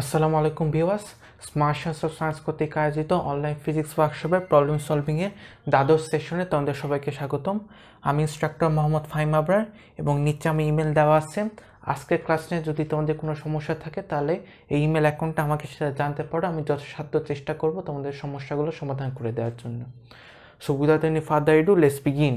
আসসালামু আলাইকুম ভিওয়াস স্মার্ট সায়েন্স অফ সায়েন্স কর্তৃক আয়োজিত অনলাইন ফিজিক্স ওয়ার্কশপের প্রবলেম সলভিংয়ের দ্বাদশ সেশনে তোমাদের সবাইকে স্বাগতম আমি ইনস্ট্রাক্টর মোহাম্মদ ফাহিম আবরার এবং নিচে আমি ইমেল দেওয়া আছে আজকের ক্লাস নিয়ে যদি তোমাদের কোনো সমস্যা থাকে তাহলে এই ইমেল অ্যাকাউন্টটা আমাকে সেটা জানতে পারো আমি যথাসাধ্য চেষ্টা করব তোমাদের সমস্যাগুলো সমাধান করে দেওয়ার জন্য so without any further ado let's begin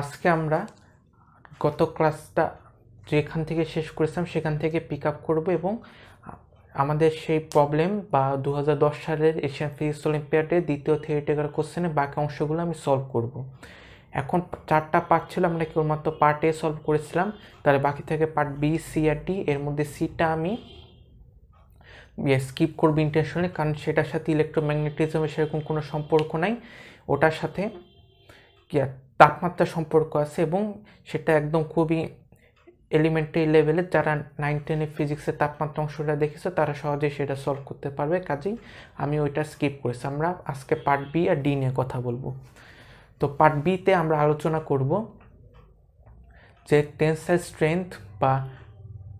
আজকে আমরা গত ক্লাসটা যেখান থেকে শেষ করেছিলাম সেখান থেকে পিক আপ করবো এবং আমাদের সেই প্রবলেম বা দু সালের এশিয়ান ফিজিক্স অলিম্পিয়াডের দ্বিতীয় থিয়েটিক্যাল কোশ্চেনের বাকি অংশগুলো আমি সলভ করব। এখন চারটা পার্ট ছিল আমরা কেবলমাত্র পার্ট এ সলভ করেছিলাম তাহলে বাকি থেকে পার্ট বি সি আর ডি এর মধ্যে সিটা আমি স্কিপ করবো ইন্টেনশনে কারণ সেটার সাথে ইলেকট্রোম্যাগনেটিজমের সেরকম কোনো সম্পর্ক নাই ওটার সাথে তাপমাত্রা সম্পর্ক আছে এবং সেটা একদম খুবই এলিমেন্টারি লেভেলে যারা নাইন টেনে ফিজিক্সের তাপমাত্রা অংশটা দেখেছে তারা সহজেই সেটা সলভ করতে পারবে কাজেই আমি ওইটা স্কিপ করেছি আমরা আজকে পার্ট বি আর ডি নিয়ে কথা বলবো তো পার্ট বিতে আমরা আলোচনা করব যে টেন্সাইল স্ট্রেংথ বা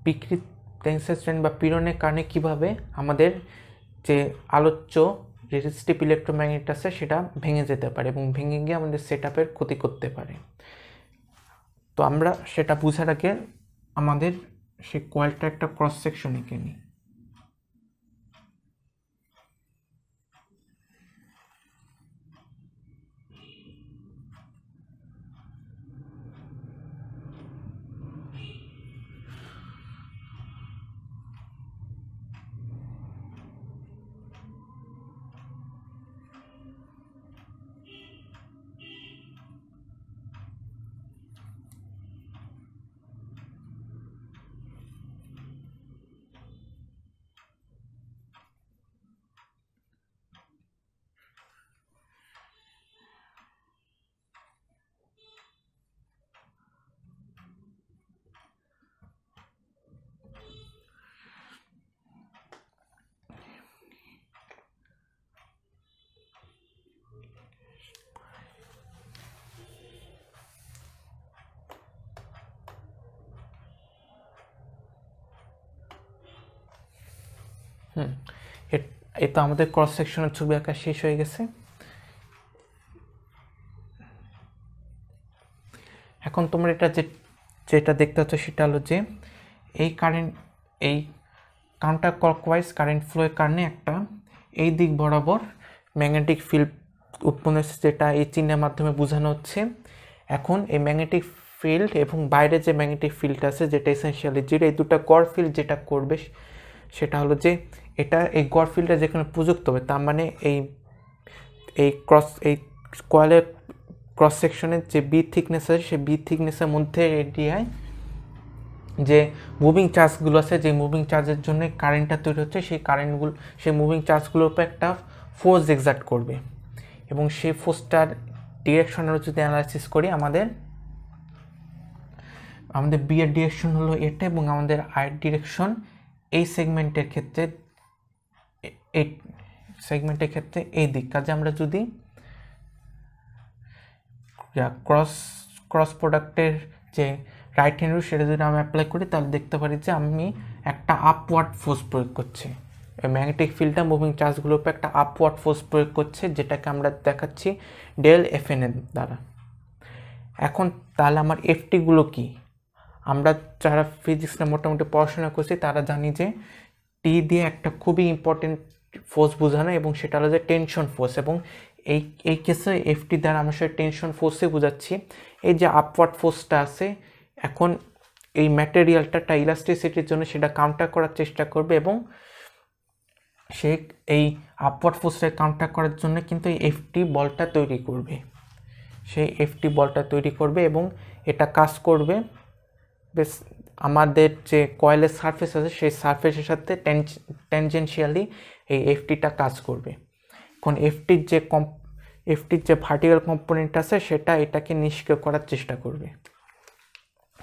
বিকৃত টেন্সাইল স্ট্রেংথ বা পীড়নের কারণে কিভাবে আমাদের যে আলোচ্য রেজিস্টিভ ইলেকট্রোম্যাগনেট আছে সেটা ভেঙে যেতে পারে এবং ভেঙে গিয়ে আমাদের সেট ক্ষতি করতে পারে তো আমরা সেটা বোঝার আগে আমাদের সেই কয়েলটা একটা ক্রস সেকশন এঁকে নিই হুম এ তো আমাদের ক্রস সেকশনের ছবি আঁকা শেষ হয়ে গেছে এখন তোমরা এটা যে যেটা দেখতে হচ্ছে সেটা হলো যে এই কারেন্ট এই কাউন্টার ক্লকওয়াইজ কারেন্ট ফ্লোয়ের কারণে একটা এই দিক বরাবর ম্যাগনেটিক ফিল্ড উৎপন্ন হচ্ছে যেটা এই চিহ্নের মাধ্যমে বোঝানো হচ্ছে এখন এই ম্যাগনেটিক ফিল্ড এবং বাইরে যে ম্যাগনেটিক ফিল্ড আছে যেটা এসেন্সিয়ালি যেটা এই দুটো কর ফিল্ড যেটা করবে সেটা হলো যে এটা এই গড় ফিল্ডটা যেখানে প্রযুক্ত হবে তার মানে এই এই ক্রস এই কয়েলের ক্রস সেকশনের যে বি থিকনেস আছে সেই বি থিকনেসের মধ্যে এটি হয় যে মুভিং চার্জগুলো আছে যে মুভিং চার্জের জন্য কারেন্টটা তৈরি হচ্ছে সেই কারেন্টগুলো সেই মুভিং চার্জগুলোর উপর একটা ফোর্স এক্সার্ট করবে এবং সেই ফোর্সটার ডিরেকশনেরও যদি অ্যানালাইসিস করি আমাদের আমাদের বি ডিরেকশন হলো এটা এবং আমাদের আয়ের ডিরেকশন এই সেগমেন্টের ক্ষেত্রে এই সেগমেন্টের ক্ষেত্রে এই দিক কাজে আমরা যদি ক্রস ক্রস প্রোডাক্টের যে রাইট হ্যান্ড রুল সেটা যদি আমি অ্যাপ্লাই করি তাহলে দেখতে পারি যে আমি একটা আপওয়ার্ড ফোর্স প্রয়োগ করছি এই ম্যাগনেটিক ফিল্ডটা মুভিং চার্জগুলোর উপর একটা আপওয়ার্ড ফোর্স প্রয়োগ করছে যেটাকে আমরা দেখাচ্ছি ডেল এফ এন দ্বারা এখন তাহলে আমার এফটিগুলো কি আমরা যারা ফিজিক্স নিয়ে মোটামুটি পড়াশোনা করছি তারা জানি যে টি দিয়ে একটা খুবই ইম্পর্টেন্ট ফোর্স বোঝানো এবং সেটা হলো যে টেনশন ফোর্স এবং এই এই কেসে এফটি দ্বারা আমরা সেটা টেনশন ফোর্সে বোঝাচ্ছি এই যে আপওয়ার্ড ফোর্সটা আছে এখন এই ম্যাটেরিয়ালটা টা ইলাস্টিসিটির জন্য সেটা কাউন্টার করার চেষ্টা করবে এবং সে এই আপওয়ার্ড ফোর্সটা কাউন্টার করার জন্য কিন্তু এই এফটি বলটা তৈরি করবে সেই এফটি বলটা তৈরি করবে এবং এটা কাজ করবে বেশ আমাদের যে কয়েলের সারফেস আছে সেই সারফেসের সাথে টেনজেনশিয়ালি এই এফটিটা কাজ করবে এখন এফটির যে কম এফটির যে ভার্টিক্যাল কম্পোনেন্ট আছে সেটা এটাকে নিষ্ক্রিয় করার চেষ্টা করবে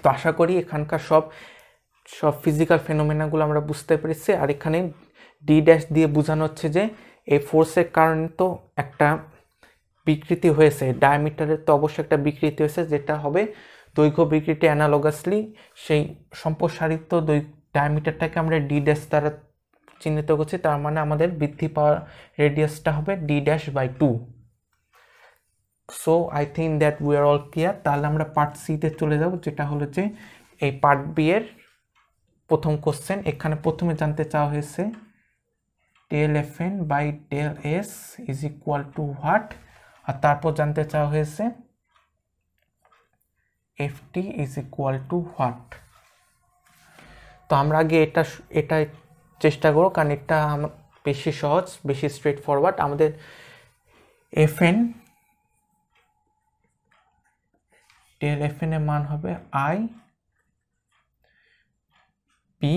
তো আশা করি এখানকার সব সব ফিজিক্যাল ফেনোমেনাগুলো আমরা বুঝতে পেরেছি আর এখানে ডি ড্যাশ দিয়ে বোঝানো হচ্ছে যে এই ফোর্সের কারণে তো একটা বিকৃতি হয়েছে ডায়ামিটারের তো অবশ্যই একটা বিকৃতি হয়েছে যেটা হবে দৈর্ঘ্য বিকৃতি অ্যানালগাসলি সেই সম্প্রসারিত দৈ ডায়ামিটারটাকে আমরা ডি ড্যাশ দ্বারা চিহ্নিত করছি তার মানে আমাদের বৃদ্ধি পাওয়ার রেডিয়াসটা হবে D dash by two so I think that we are all clear তাহলে আমরা পার্ট সিতে চলে যাব যেটা হলো যে এই পার্ট বি এর প্রথম কোশ্চেন এখানে প্রথমে জানতে চাওয়া হয়েছে del F N by del S is equal to what আর তারপর জানতে চাওয়া হয়েছে F T is equal to what তো আমরা আগে এটা এটা চেষ্টা করো কারণ এটা বেশি সহজ বেশি স্ট্রেট ফরওয়ার্ড আমাদের F N del F N এর মান হবে আই পি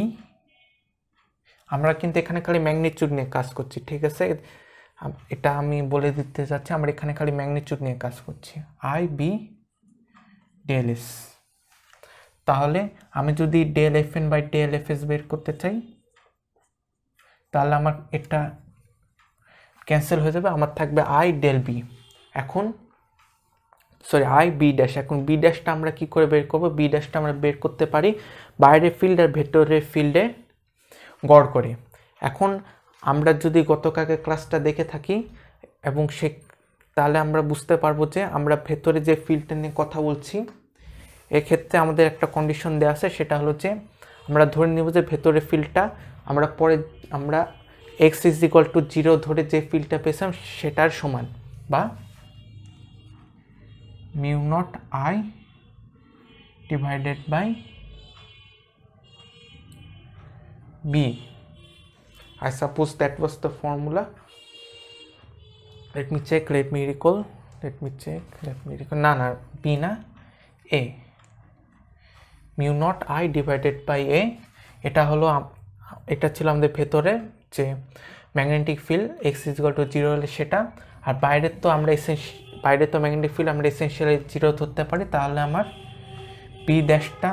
আমরা কিন্তু এখানে খালি ম্যাগনিচিউড নিয়ে কাজ করছি ঠিক আছে এটা আমি বলে দিতে যাচ্ছি আমরা এখানে খালি ম্যাগনিচিউড নিয়ে কাজ করছি আই বি ডেল এস তাহলে আমি যদি del F N by del F S বের করতে চাই তাহলে আমার এটা ক্যান্সেল হয়ে যাবে আমার থাকবে আই ডেল বি এখন সরি আই বি ড্যাশ এখন বি ড্যাশটা আমরা কী করে বের করবো বি ড্যাশটা আমরা বের করতে পারি বাইরের ফিল্ড আর ভেতরের ফিল্ডে গড় করে এখন আমরা যদি গতকালকে ক্লাসটা দেখে থাকি এবং সে তাহলে আমরা বুঝতে পারবো যে আমরা ভেতরে যে ফিল্ডটা নিয়ে কথা বলছি এক্ষেত্রে আমাদের একটা কন্ডিশন দেওয়া আছে সেটা হলো যে আমরা ধরে নেব যে ভেতরে ফিল্ডটা আমরা পরে আমরা X is equal to zero ধরে যে ফিল্ডটা পেয়েছিলাম সেটার সমান বা mu not I divided by B I suppose that was the formula let me check let me recall let me check let me recall না না বি না A mu not I divided by A এটা হলো এটা ছিল আমাদের ভেতরে যে magnetic field X is equal to zero হলে সেটা আর বাইরের তো আমরা এসেন্স বাইরের তো ম্যাগনেটিক ফিল্ড আমরা এসেন্সিয়ালি জিরো ধরতে পারি তাহলে আমার পি ড্যাশটা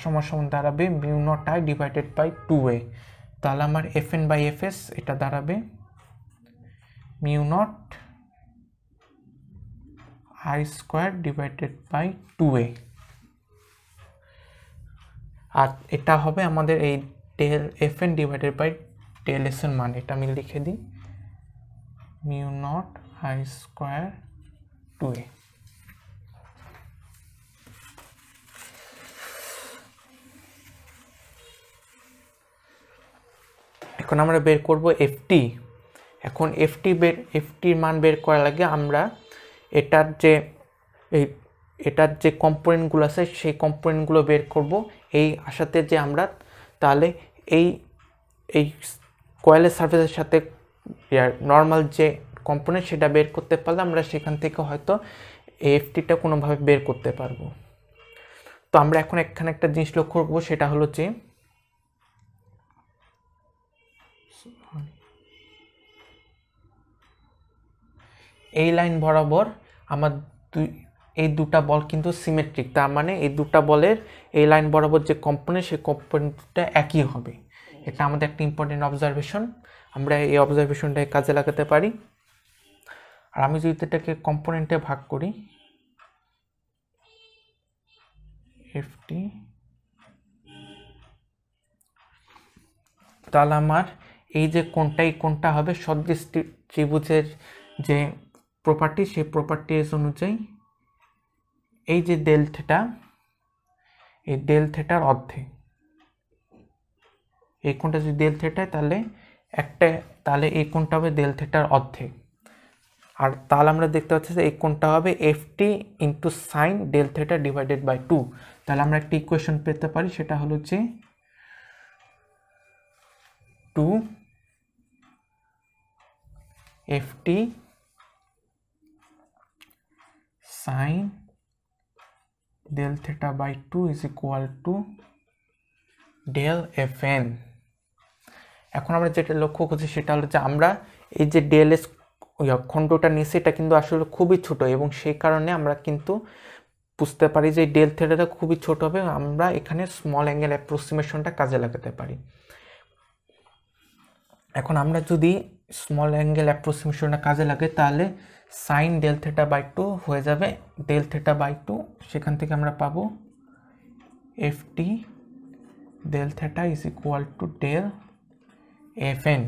সমান সমান দাঁড়াবে mu not I divided by two A তাহলে আমার F N by F S এটা দাঁড়াবে mu not I square divided by two A আর এটা হবে আমাদের এই del F N divided by del S N মান এটা আমি লিখে দিই mu not I square two A এখন আমরা বের করব টি এখন এফ এফটি বের এফটির মান বের করার আগে আমরা এটার যে এই এটার যে কম্পোনেন্টগুলো আছে সেই কম্পোনেন্টগুলো বের করব এই আশাতে যে আমরা তাহলে এই এই কয়েলের সার্ভিসের সাথে নর্মাল যে কম্পোনেন্ট সেটা বের করতে পারলে আমরা সেখান থেকে হয়তো এফটিটা কোনোভাবে বের করতে পারবো তো আমরা এখন এখানে একটা জিনিস লক্ষ্য করবো সেটা হলো যে এই লাইন বরাবর আমার দুই এই দুটা বল কিন্তু সিমেট্রিক তার মানে এই দুটা বলের এই লাইন বরাবর যে কম্পোনেন্ট সেই কম্পোনেন্টটা একই হবে এটা আমাদের একটা ইম্পর্টেন্ট অবজারভেশন আমরা এই অবজারভেশনটাকে কাজে লাগাতে পারি আর আমি যদি এটাকে কম্পোনেন্টে ভাগ করি এফটি তাহলে আমার এই যে কোনটা এই কোনটা হবে সদৃশ ত্রিভুজের যে প্রপার্টি সেই এস অনুযায়ী এই যে ডেল থেটা এই ডেল থেটার অর্ধে এই কোণটা যদি ডেল থেটায় তাহলে একটা তাহলে এই কোণটা হবে ডেল থেটার অর্ধেক আর তাহলে আমরা দেখতে পাচ্ছি যে এই কোণটা হবে F T into sine del theta divided by two তাহলে আমরা একটা ইকুয়েশন পেতে পারি সেটা হলো যে two F T sine del theta by 2 is equal to del F N এখন আমরা যেটা লক্ষ্য করছি সেটা হলো যে আমরা এই যে ডেল এস খণ্ডটা নিয়েছি এটা কিন্তু আসলে খুবই ছোট এবং সেই কারণে আমরা কিন্তু বুঝতে পারি যে ডেল থেটাটা খুবই ছোট হবে আমরা এখানে স্মল অ্যাঙ্গেল অ্যাপ্রোসিমেশনটা কাজে লাগাতে পারি এখন আমরা যদি স্মল অ্যাঙ্গেল অ্যাপ্রোসিমেশনটা কাজে লাগে তাহলে sine del theta by two হয়ে যাবে ডেল থেটা বাই টু সেখান থেকে আমরা পাব F T del theta is equal to del F N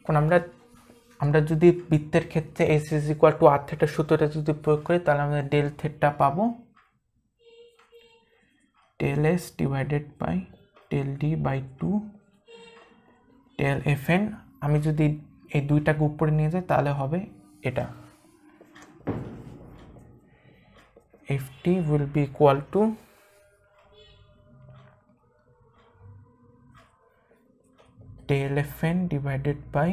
এখন আমরা আমরা যদি বৃত্তের ক্ষেত্রে S is equal to R theta সূত্রটা যদি প্রয়োগ করি তাহলে আমরা ডেল থেটা পাবো del S divided by del D by two del F N আমি যদি এই দুইটাকে উপরে নিয়ে যাই তাহলে হবে এটা F T will be equal to F N divided by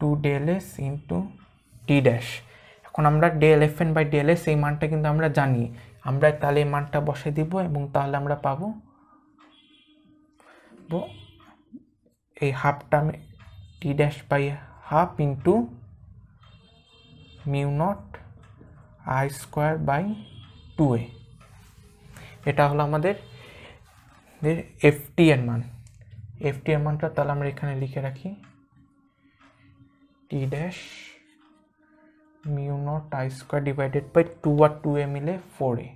two 2 del S into T dash এখন আমরা del F N by del S এই মানটা কিন্তু আমরা জানি আমরা তাহলে এই মানটা বসে দিব এবং তাহলে আমরা পাবো এই হাফটা আমি T dash by half into mu not I square by two A এটা হলো আমাদের এফ টি এর মান এফটি এর মানটা তাহলে আমরা এখানে লিখে রাখি T dash mu not I square divided by two আর টু এ মিলে ফোর এ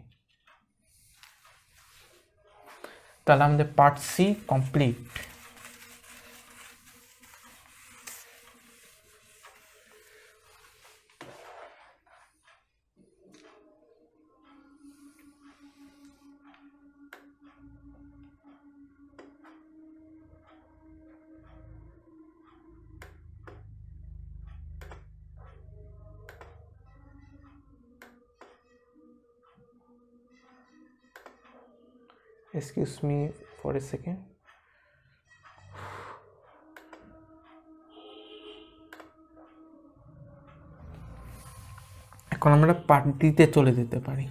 তাহলে আমাদের part C complete excuse me for a second এখন আমরা পার্টিতে চলে যেতে পারি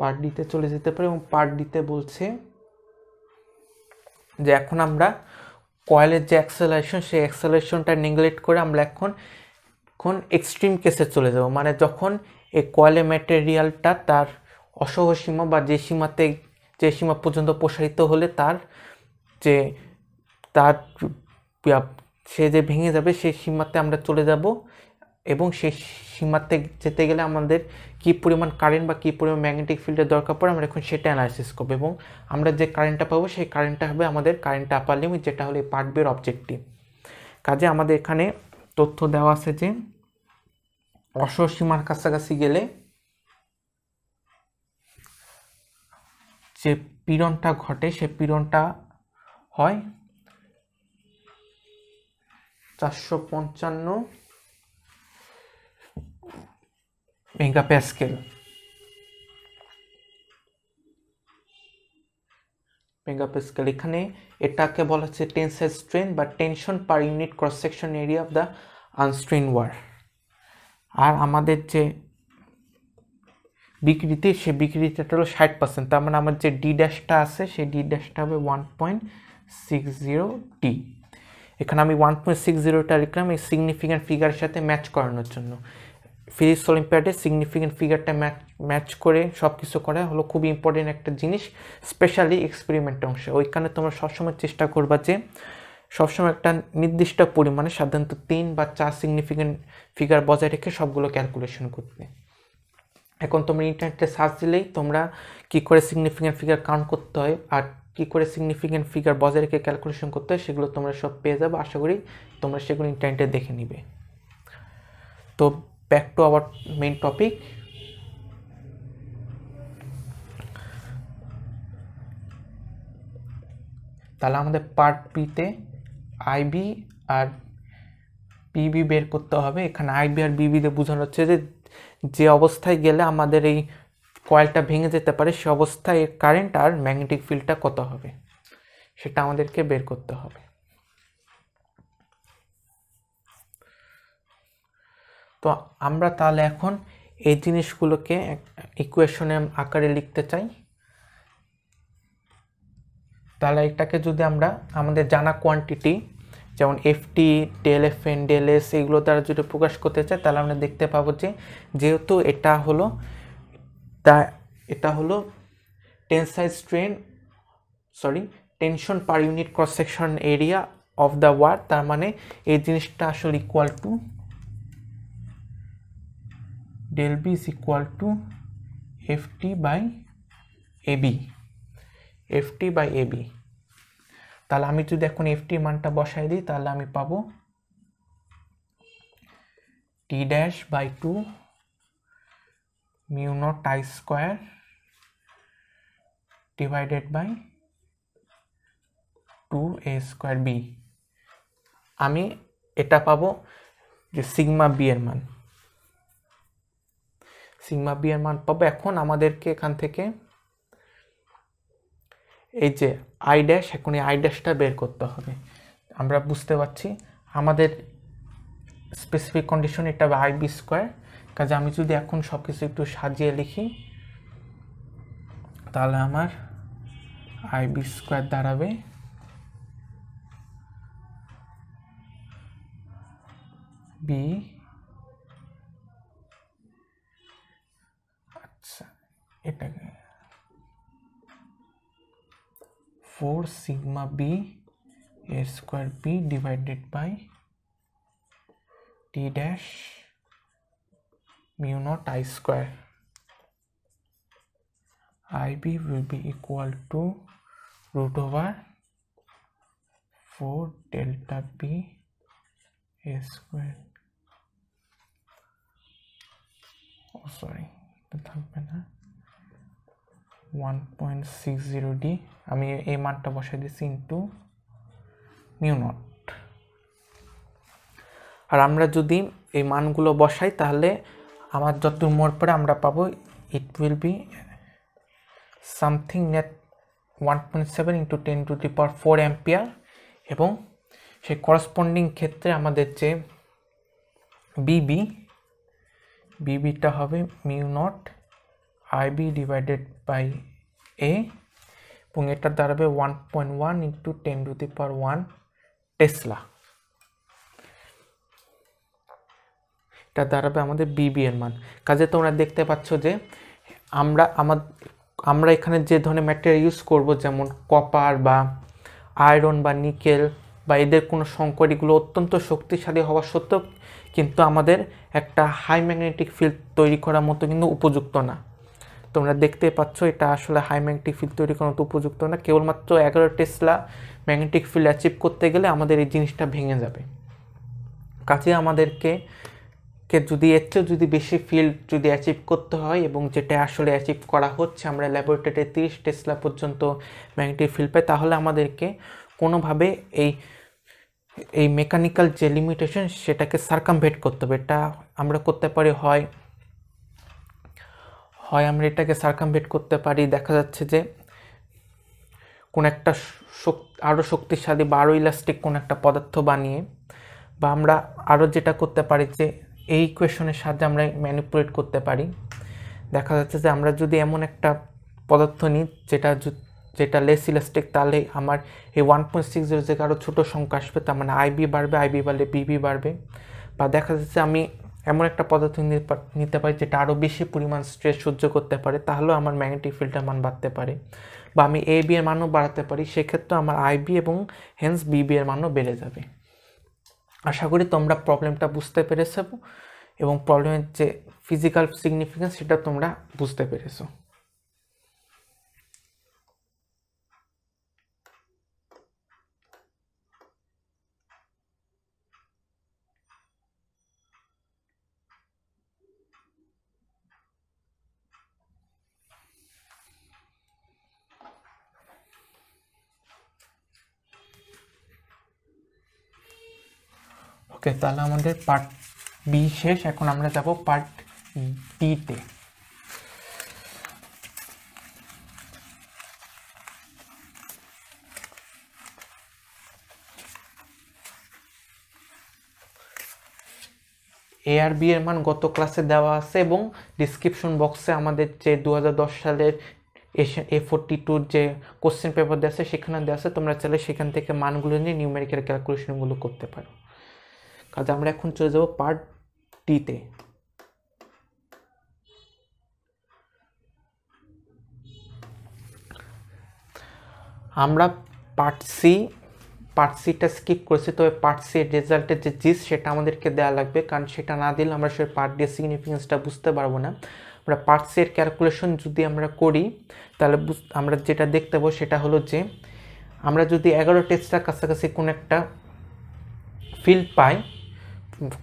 পার্ট ডিতে চলে যেতে পারি এবং পার্ট ডিতে বলছে যে এখন আমরা কয়েলের যে অ্যাক্সেলারেশন সেই অ্যাক্সেলারেশনটা নেগলেক্ট করে আমরা এখন যখন এক্সট্রিম কেসে চলে যাব মানে যখন এই কয়লে ম্যাটেরিয়ালটা তার অসহ সীমা বা যে সীমাতে যে সীমা পর্যন্ত প্রসারিত হলে তার যে তার সে যে ভেঙে যাবে সেই সীমাতে আমরা চলে যাব এবং সেই সীমাতে যেতে গেলে আমাদের কি পরিমাণ কারেন্ট বা কী পরিমাণ ম্যাগনেটিক ফিল্ডের দরকার পড়ে আমরা এখন সেটা অ্যানালাইসিস করবো এবং আমরা যে কারেন্টটা পাবো সেই কারেন্টটা হবে আমাদের কারেন্ট আপার লিমিট যেটা হলো এই পার্ট অবজেক্টিভ কাজে আমাদের এখানে তথ্য দেওয়া আছে যে অসসীমার কাছাকাছি গেলে যে পীড়নটা ঘটে সে পীড়নটা হয় চারশো পঞ্চান্ন মেগাপ্যাসকেল মেগাপ্যাসকেল এখানে এটাকে বলা হচ্ছে টেনসাইল স্ট্রেন বা tension per unit cross section area of the unstrained wire আর আমাদের যে বিকৃতি সে বিক্রিটা হলো ষাট পার্সেন্ট তার মানে আমার যে ডি ড্যাশটা আছে সেই ডি ড্যাশটা হবে one point six zero T এখানে আমি ওয়ান পয়েন্ট সিক্স জিরোটা লিখলাম এই সিগনিফিক্যান্ট ফিগারের সাথে ম্যাচ করানোর জন্য ফিজিক্স অলিম্পিয়াডে সিগনিফিক্যান্ট ফিগারটা ম্যাচ ম্যাচ করে সব কিছু করা হলো খুব ইম্পর্টেন্ট একটা জিনিস স্পেশালি এক্সপেরিমেন্ট অংশে ওইখানে তোমরা সবসময় চেষ্টা করবা যে সবসময় একটা নির্দিষ্ট পরিমাণে সাধারণত তিন বা চার সিগনিফিকেন্ট ফিগার বজায় রেখে সবগুলো ক্যালকুলেশন করতে এখন তোমরা ইন্টারনেটে সার্চ দিলেই তোমরা কী করে সিগনিফিকেন্ট ফিগার কাউন্ট করতে হয় আর কী করে সিগনিফিকেন্ট ফিগার বজায় রেখে ক্যালকুলেশন করতে হয় সেগুলো তোমরা সব পেয়ে যাবে আশা করি তোমরা সেগুলো ইন্টারনেটে দেখে নিবে তো back to our main topic তাহলে আমাদের পার্ট বিতে আইবি আর বিবি বের করতে হবে এখানে আইবি আর বিবিতে বোঝানো হচ্ছে যে যে অবস্থায় গেলে আমাদের এই কয়েলটা ভেঙে যেতে পারে সে অবস্থায় কারেন্ট আর ম্যাগনেটিক ফিল্ডটা কত হবে সেটা আমাদেরকে বের করতে হবে তো আমরা তাহলে এখন এই জিনিসগুলোকে ইকুয়েশনের আকারে লিখতে চাই তাহলে এটাকে যদি আমরা আমাদের জানা কোয়ান্টিটি যেমন FT del F N del S এগুলো দ্বারা যদি প্রকাশ করতে চাই তাহলে আমরা দেখতে পাবো যে যেহেতু এটা হলো তা এটা হলো tensile strain sorry tension per unit cross section area of the wire তার মানে এই জিনিসটা আসলে equal to del B is equal to F T by AB F T by AB তাহলে আমি যদি এখন এফ টি মানটা বসাই দিই তাহলে আমি পাবো T dash by two mu not I square divided by two A square B আমি এটা পাবো যে সিগমা বি এর মান সিগমা বি এর মান পাবো এখন আমাদেরকে এখান থেকে এই যে আই ড্যাশ এই আই ড্যাশটা বের করতে হবে আমরা বুঝতে পারছি আমাদের স্পেসিফিক কন্ডিশন এটা হবে আই বি স্কোয়ার কাজে আমি যদি এখন সব কিছু একটু সাজিয়ে লিখি তাহলে আমার আই বি স্কোয়ার দাঁড়াবে B four sigma B A square P divided by T dash mu naught I square I B will be equal to root over four delta B A square sorry तो थक पे ना one point six zero D আমি এই মানটা বসাই দিচ্ছি into mu not আর আমরা যদি এই মানগুলো বসাই তাহলে আমার যত মোর পরে আমরা পাবো it will be something net one point seven into ten to the power four ampere এবং সেই করসপন্ডিং ক্ষেত্রে আমাদের যে বিবি বিবিটা হবে mu naught IB divided by A এবং এটার দাঁড়াবে one point one into ten to the power one tesla এটা দাঁড়াবে আমাদের বিবি এর মান কাজে তোমরা দেখতে পাচ্ছ যে আমরা আমার আমরা এখানে যে ধরনের ম্যাটেরিয়াল ইউজ করব যেমন কপার বা আয়রন বা নিকেল বা এদের কোনো সংকট এগুলো অত্যন্ত শক্তিশালী হওয়া সত্ত্বেও কিন্তু আমাদের একটা হাই ম্যাগনেটিক ফিল্ড তৈরি করার মতো কিন্তু উপযুক্ত না তোমরা দেখতে পাচ্ছ এটা আসলে হাই ম্যাগনেটিক ফিল্ড তৈরি করা উপযুক্ত না কেবলমাত্র এগারো টেসলা ম্যাগনেটিক ফিল্ড অ্যাচিভ করতে গেলে আমাদের এই জিনিসটা ভেঙে যাবে কাজে আমাদেরকে কে যদি এর চেয়েও যদি বেশি ফিল্ড যদি অ্যাচিভ করতে হয় এবং যেটা আসলে অ্যাচিভ করা হচ্ছে আমরা ল্যাবরেটরিতে তিরিশ টেসলা পর্যন্ত ম্যাগনেটিক ফিল্ড পাই তাহলে আমাদেরকে কোনোভাবে এই এই মেকানিক্যাল যে লিমিটেশন সেটাকে সার্কামভেট করতে হবে এটা আমরা করতে পারি হয় হয় আমরা এটাকে সার্কামভেট করতে পারি দেখা যাচ্ছে যে কোনো একটা আরও শক্তিশালী বা আরও ইলাস্টিক কোনো একটা পদার্থ বানিয়ে বা আমরা আরও যেটা করতে পারি যে এই ইকুয়েশনের সাহায্যে আমরা ম্যানিপুলেট করতে পারি দেখা যাচ্ছে যে আমরা যদি এমন একটা পদার্থ নিই যেটা যেটা লেস ইলাস্টিক তাহলে আমার এই ওয়ান পয়েন্ট সিক্স জিরো জায়গায় আরও ছোটো সংখ্যা আসবে তার মানে আইবি বাড়বে আইবি বাড়লে বিবি বাড়বে বা দেখা যাচ্ছে আমি এমন একটা পদার্থ নিতে পারি যেটা আরও বেশি পরিমাণ স্ট্রেস সহ্য করতে পারে তাহলেও আমার ম্যাগনেটিক ফিল্ডের মান বাড়তে পারে বা আমি এ বি এর মানও বাড়াতে পারি সেক্ষেত্রে আমার আইবি এবং হেন্স বিবি এর মানও বেড়ে যাবে আশা করি তোমরা প্রবলেমটা বুঝতে পেরেছ এবং প্রবলেমের যে ফিজিক্যাল সিগনিফিকেন্স সেটা তোমরা বুঝতে পেরেছো ওকে তাহলে আমাদের পার্ট বি শেষ এখন আমরা যাব পার্ট ডিতে এ আর বি এর মান গত ক্লাসে দেওয়া আছে এবং ডিসক্রিপশন বক্সে আমাদের যে দু সালের এ ফোরটি টুর যে কোশ্চেন পেপার দেওয়া আছে সেখানে দেওয়া আছে তোমরা চাইলে সেখান থেকে মানগুলো নিয়ে নিউমেরিক্যাল ক্যালকুলেশনগুলো করতে পারো কাজে আমরা এখন চলে যাব পার্ট টিতে আমরা পার্ট সি পার্ট সিটা স্কিপ করেছি তবে পার্ট সি এর রেজাল্টের যে জিস সেটা আমাদেরকে দেওয়া লাগবে কারণ সেটা না দিলে আমরা সেই পার্ট ডি সিগনিফিকেন্সটা বুঝতে পারবো না আমরা পার্ট সি এর ক্যালকুলেশন যদি আমরা করি তাহলে আমরা যেটা দেখতে পাবো সেটা হলো যে আমরা যদি এগারো টেস্টটার কাছাকাছি কোনো একটা ফিল্ড পাই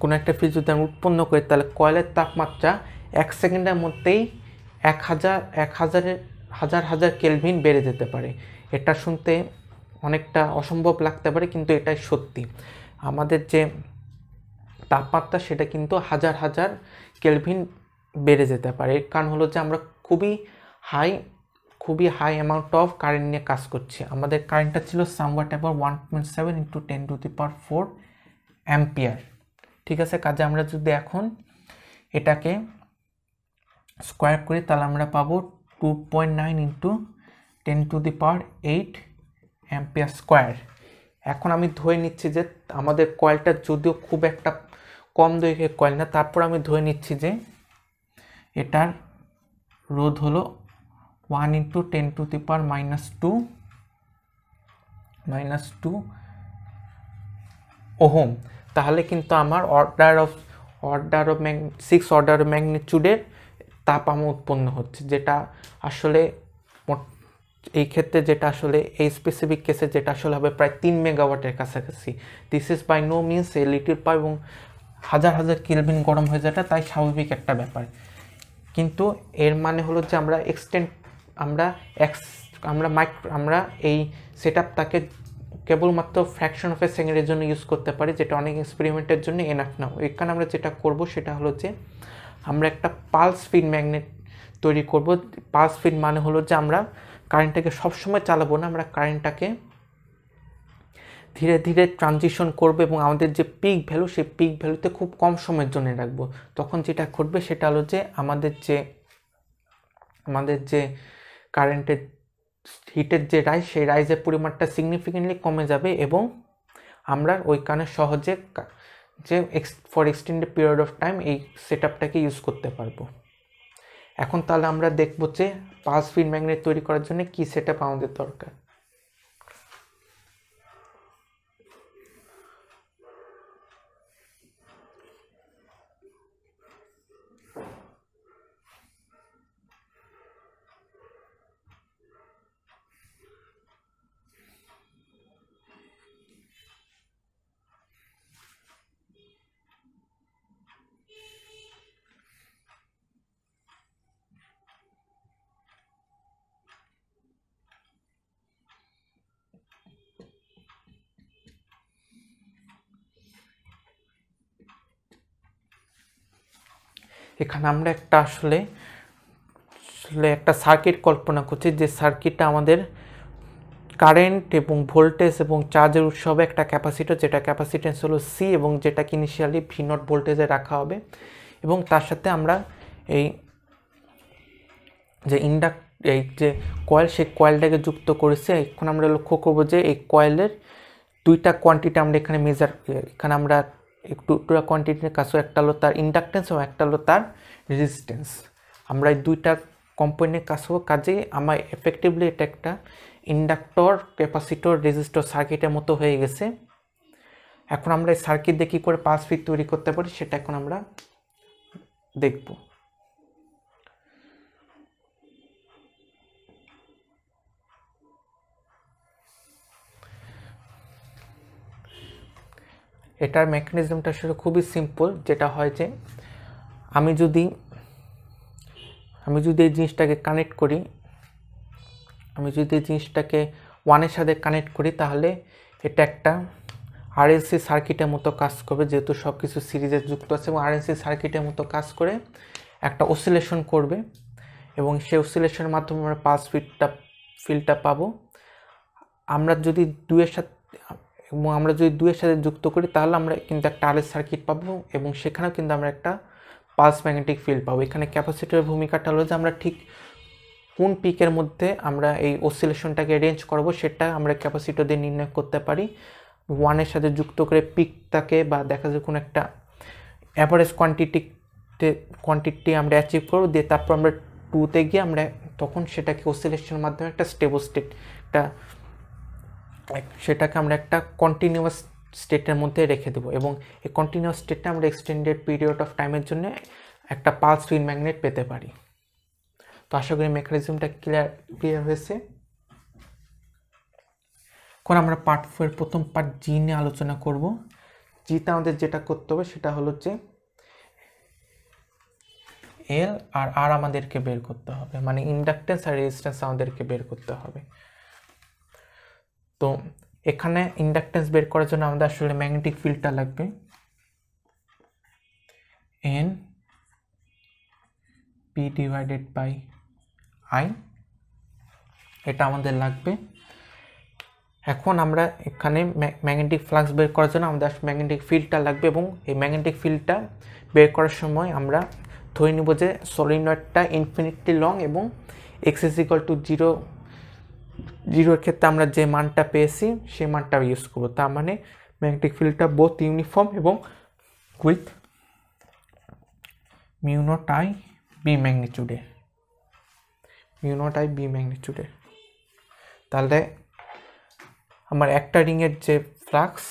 কোনো একটা ফ্রিজ যদি আমি উৎপন্ন করি তাহলে কয়লের তাপমাত্রা এক সেকেন্ডের মধ্যেই এক হাজার এক হাজারের হাজার হাজার কেলভিন বেড়ে যেতে পারে এটা শুনতে অনেকটা অসম্ভব লাগতে পারে কিন্তু এটাই সত্যি আমাদের যে তাপমাত্রা সেটা কিন্তু হাজার হাজার কেলভিন বেড়ে যেতে পারে এর কারণ হলো যে আমরা খুবই হাই খুবই হাই অ্যামাউন্ট অফ কারেন্ট নিয়ে কাজ করছি আমাদের কারেন্টটা ছিল somewhat above one point seven into ten to the power four ampere ঠিক আছে কাজে আমরা যদি এখন এটাকে স্কোয়ার করি তাহলে আমরা পাবো two point nine into ten to the power eight ampere square এখন আমি ধরে নিচ্ছি যে আমাদের কয়েলটা যদিও খুব একটা কম দৈর্ঘ্যের কয়েল না তারপর আমি ধরে নিচ্ছি যে এটার রোধ হলো one into ten to the power minus two minus two ohm তাহলে কিন্তু আমার অর্ডার অফ অর্ডার অফ ম্যাগ সিক্স অর্ডার অফ ম্যাগনিচিউডের আমার উৎপন্ন হচ্ছে যেটা আসলে এই ক্ষেত্রে যেটা আসলে এই স্পেসিফিক কেসে যেটা আসলে হবে প্রায় তিন মেগাওয়াটের কাছাকাছি this is by no means a little পা এবং হাজার হাজার কেলভিন গরম হয়ে যাটা তাই স্বাভাবিক একটা ব্যাপার কিন্তু এর মানে হলো যে আমরা এক্সটেন্ট আমরা এক্স আমরা মাইক্রো আমরা এই সেট আপটাকে কেবলমাত্র ফ্র্যাকশন অফ এ সেকেন্ডের জন্য ইউজ করতে পারি যেটা অনেক এক্সপেরিমেন্টের জন্য এনাফ নাও এখানে আমরা যেটা করব সেটা হলো যে আমরা একটা পালস ফিড ম্যাগনেট তৈরি করব পালস ফিড মানে হলো যে আমরা কারেন্টটাকে সবসময় চালাবো না আমরা কারেন্টটাকে ধীরে ধীরে ট্রানজিশন করবো এবং আমাদের যে পিক ভ্যালু সেই পিক ভ্যালুতে খুব কম সময়ের জন্য রাখবো তখন যেটা ঘটবে সেটা হলো যে আমাদের যে আমাদের যে কারেন্টের হিটের যে রাইস সেই রাইসের পরিমাণটা সিগনিফিকেন্টলি কমে যাবে এবং আমরা ওই কানে সহজে যে ex for extended period of time এই সেট আপটাকে ইউজ করতে পারবো এখন তাহলে আমরা দেখব যে পাঁচ ফিট ম্যাগনেট তৈরি করার জন্য কী সেট আমাদের দরকার এখানে আমরা একটা আসলে আসলে একটা সার্কিট কল্পনা করছি যে সার্কিটটা আমাদের কারেন্ট এবং ভোল্টেজ এবং চার্জের উৎসবে একটা ক্যাপাসিটার যেটা ক্যাপাসিটেন্স হলো সি এবং যেটা ইনিশিয়ালি ভি নট ভোল্টেজে রাখা হবে এবং তার সাথে আমরা এই যে ইন্ডাক এই যে কয়েল সেই কয়েলটাকে যুক্ত করেছে এখন আমরা লক্ষ্য করবো যে এই কয়েলের দুইটা কোয়ান্টিটি আমরা এখানে মেজার এখানে আমরা একটু টুকরা কোয়ান্টিটির কাছেও একটা হলো তার ইন্ডাকটেন্স এবং একটা হলো তার রেজিস্ট্যান্স আমরা এই দুইটা কম্পোনেন্টের কাছেও কাজে আমার এফেক্টিভলি এটা একটা ইন্ডাক্টর ক্যাপাসিটর রেজিস্টর সার্কিটের মতো হয়ে গেছে এখন আমরা এই সার্কিট দিয়ে কী করে পাস ফিট তৈরি করতে পারি সেটা এখন আমরা দেখবো এটার মেকানিজমটা আসলে খুবই সিম্পল যেটা হয় যে আমি যদি আমি যদি এই জিনিসটাকে কানেক্ট করি আমি যদি এই জিনিসটাকে ওয়ানের সাথে কানেক্ট করি তাহলে এটা একটা এনসি সার্কিটের মতো কাজ করবে যেহেতু সব কিছু সিরিজে যুক্ত আছে এবং এনসি সার্কিটের মতো কাজ করে একটা ওসিলেশন করবে এবং সেই ওসিলেশনের মাধ্যমে আমরা পাঁচ ফিটটা ফিল্ডটা পাবো আমরা যদি দুয়ের সাথে এবং আমরা যদি দুয়ের সাথে যুক্ত করি তাহলে আমরা কিন্তু একটা আরএস সার্কিট পাবো এবং সেখানেও কিন্তু আমরা একটা পালস ম্যাগনেটিক ফিল্ড পাবো এখানে ক্যাপাসিটরের ভূমিকাটা হলো যে আমরা ঠিক কোন পিকের মধ্যে আমরা এই অসিলেশনটাকে অ্যারেঞ্জ করবো সেটা আমরা ক্যাপাসিটর দিয়ে নির্ণয় করতে পারি ওয়ানের সাথে যুক্ত করে পিকটাকে বা দেখা যায় কোনো একটা অ্যাভারেজ কোয়ান্টিটিতে কোয়ান্টিটি আমরা অ্যাচিভ করবো দিয়ে তারপর আমরা টুতে গিয়ে আমরা তখন সেটাকে অসিলেশনের মাধ্যমে একটা স্টেবল স্টেট একটা সেটাকে আমরা একটা কন্টিনিউয়াস স্টেটের মধ্যে রেখে দেবো এবং এই কন্টিনিউয়াস স্টেটটা আমরা এক্সটেন্ডেড পিরিয়ড অফ টাইমের জন্য একটা পালস উইন ম্যাগনেট পেতে পারি তো আশা করি মেকানিজমটা ক্লিয়ার ক্লিয়ার হয়েছে এখন আমরা পার্ট ফোর প্রথম পার্ট জি নিয়ে আলোচনা করব জিতে আমাদের যেটা করতে হবে সেটা হলো যে এল আর আর আমাদেরকে বের করতে হবে মানে ইন্ডাকটেন্স আর রেজিস্ট্যান্স আমাদেরকে বের করতে হবে তো এখানে ইন্ডাকটেন্স বের করার জন্য আমাদের আসলে ম্যাগনেটিক ফিল্ডটা লাগবে N P divided by I এটা আমাদের লাগবে এখন আমরা এখানে ম্যাগনেটিক ফ্লাক্স বের করার জন্য আমাদের ম্যাগনেটিক ফিল্ডটা লাগবে এবং এই ম্যাগনেটিক ফিল্ডটা বের করার সময় আমরা ধরে নেব যে সলিনয়েডটা ইনফিনিটলি লং এবং X is equal to zero জিরোর ক্ষেত্রে আমরা যে মানটা পেয়েছি সেই মানটা ইউজ করবো তার মানে ম্যাগনেটিক ফিল্ডটা বোথ ইউনিফর্ম এবং উইথ মিউনট আই বি ম্যাগনিচিউডে মিউনট আই বি ম্যাগনিচিউডে তাহলে আমার একটা রিংয়ের যে ফ্লাক্স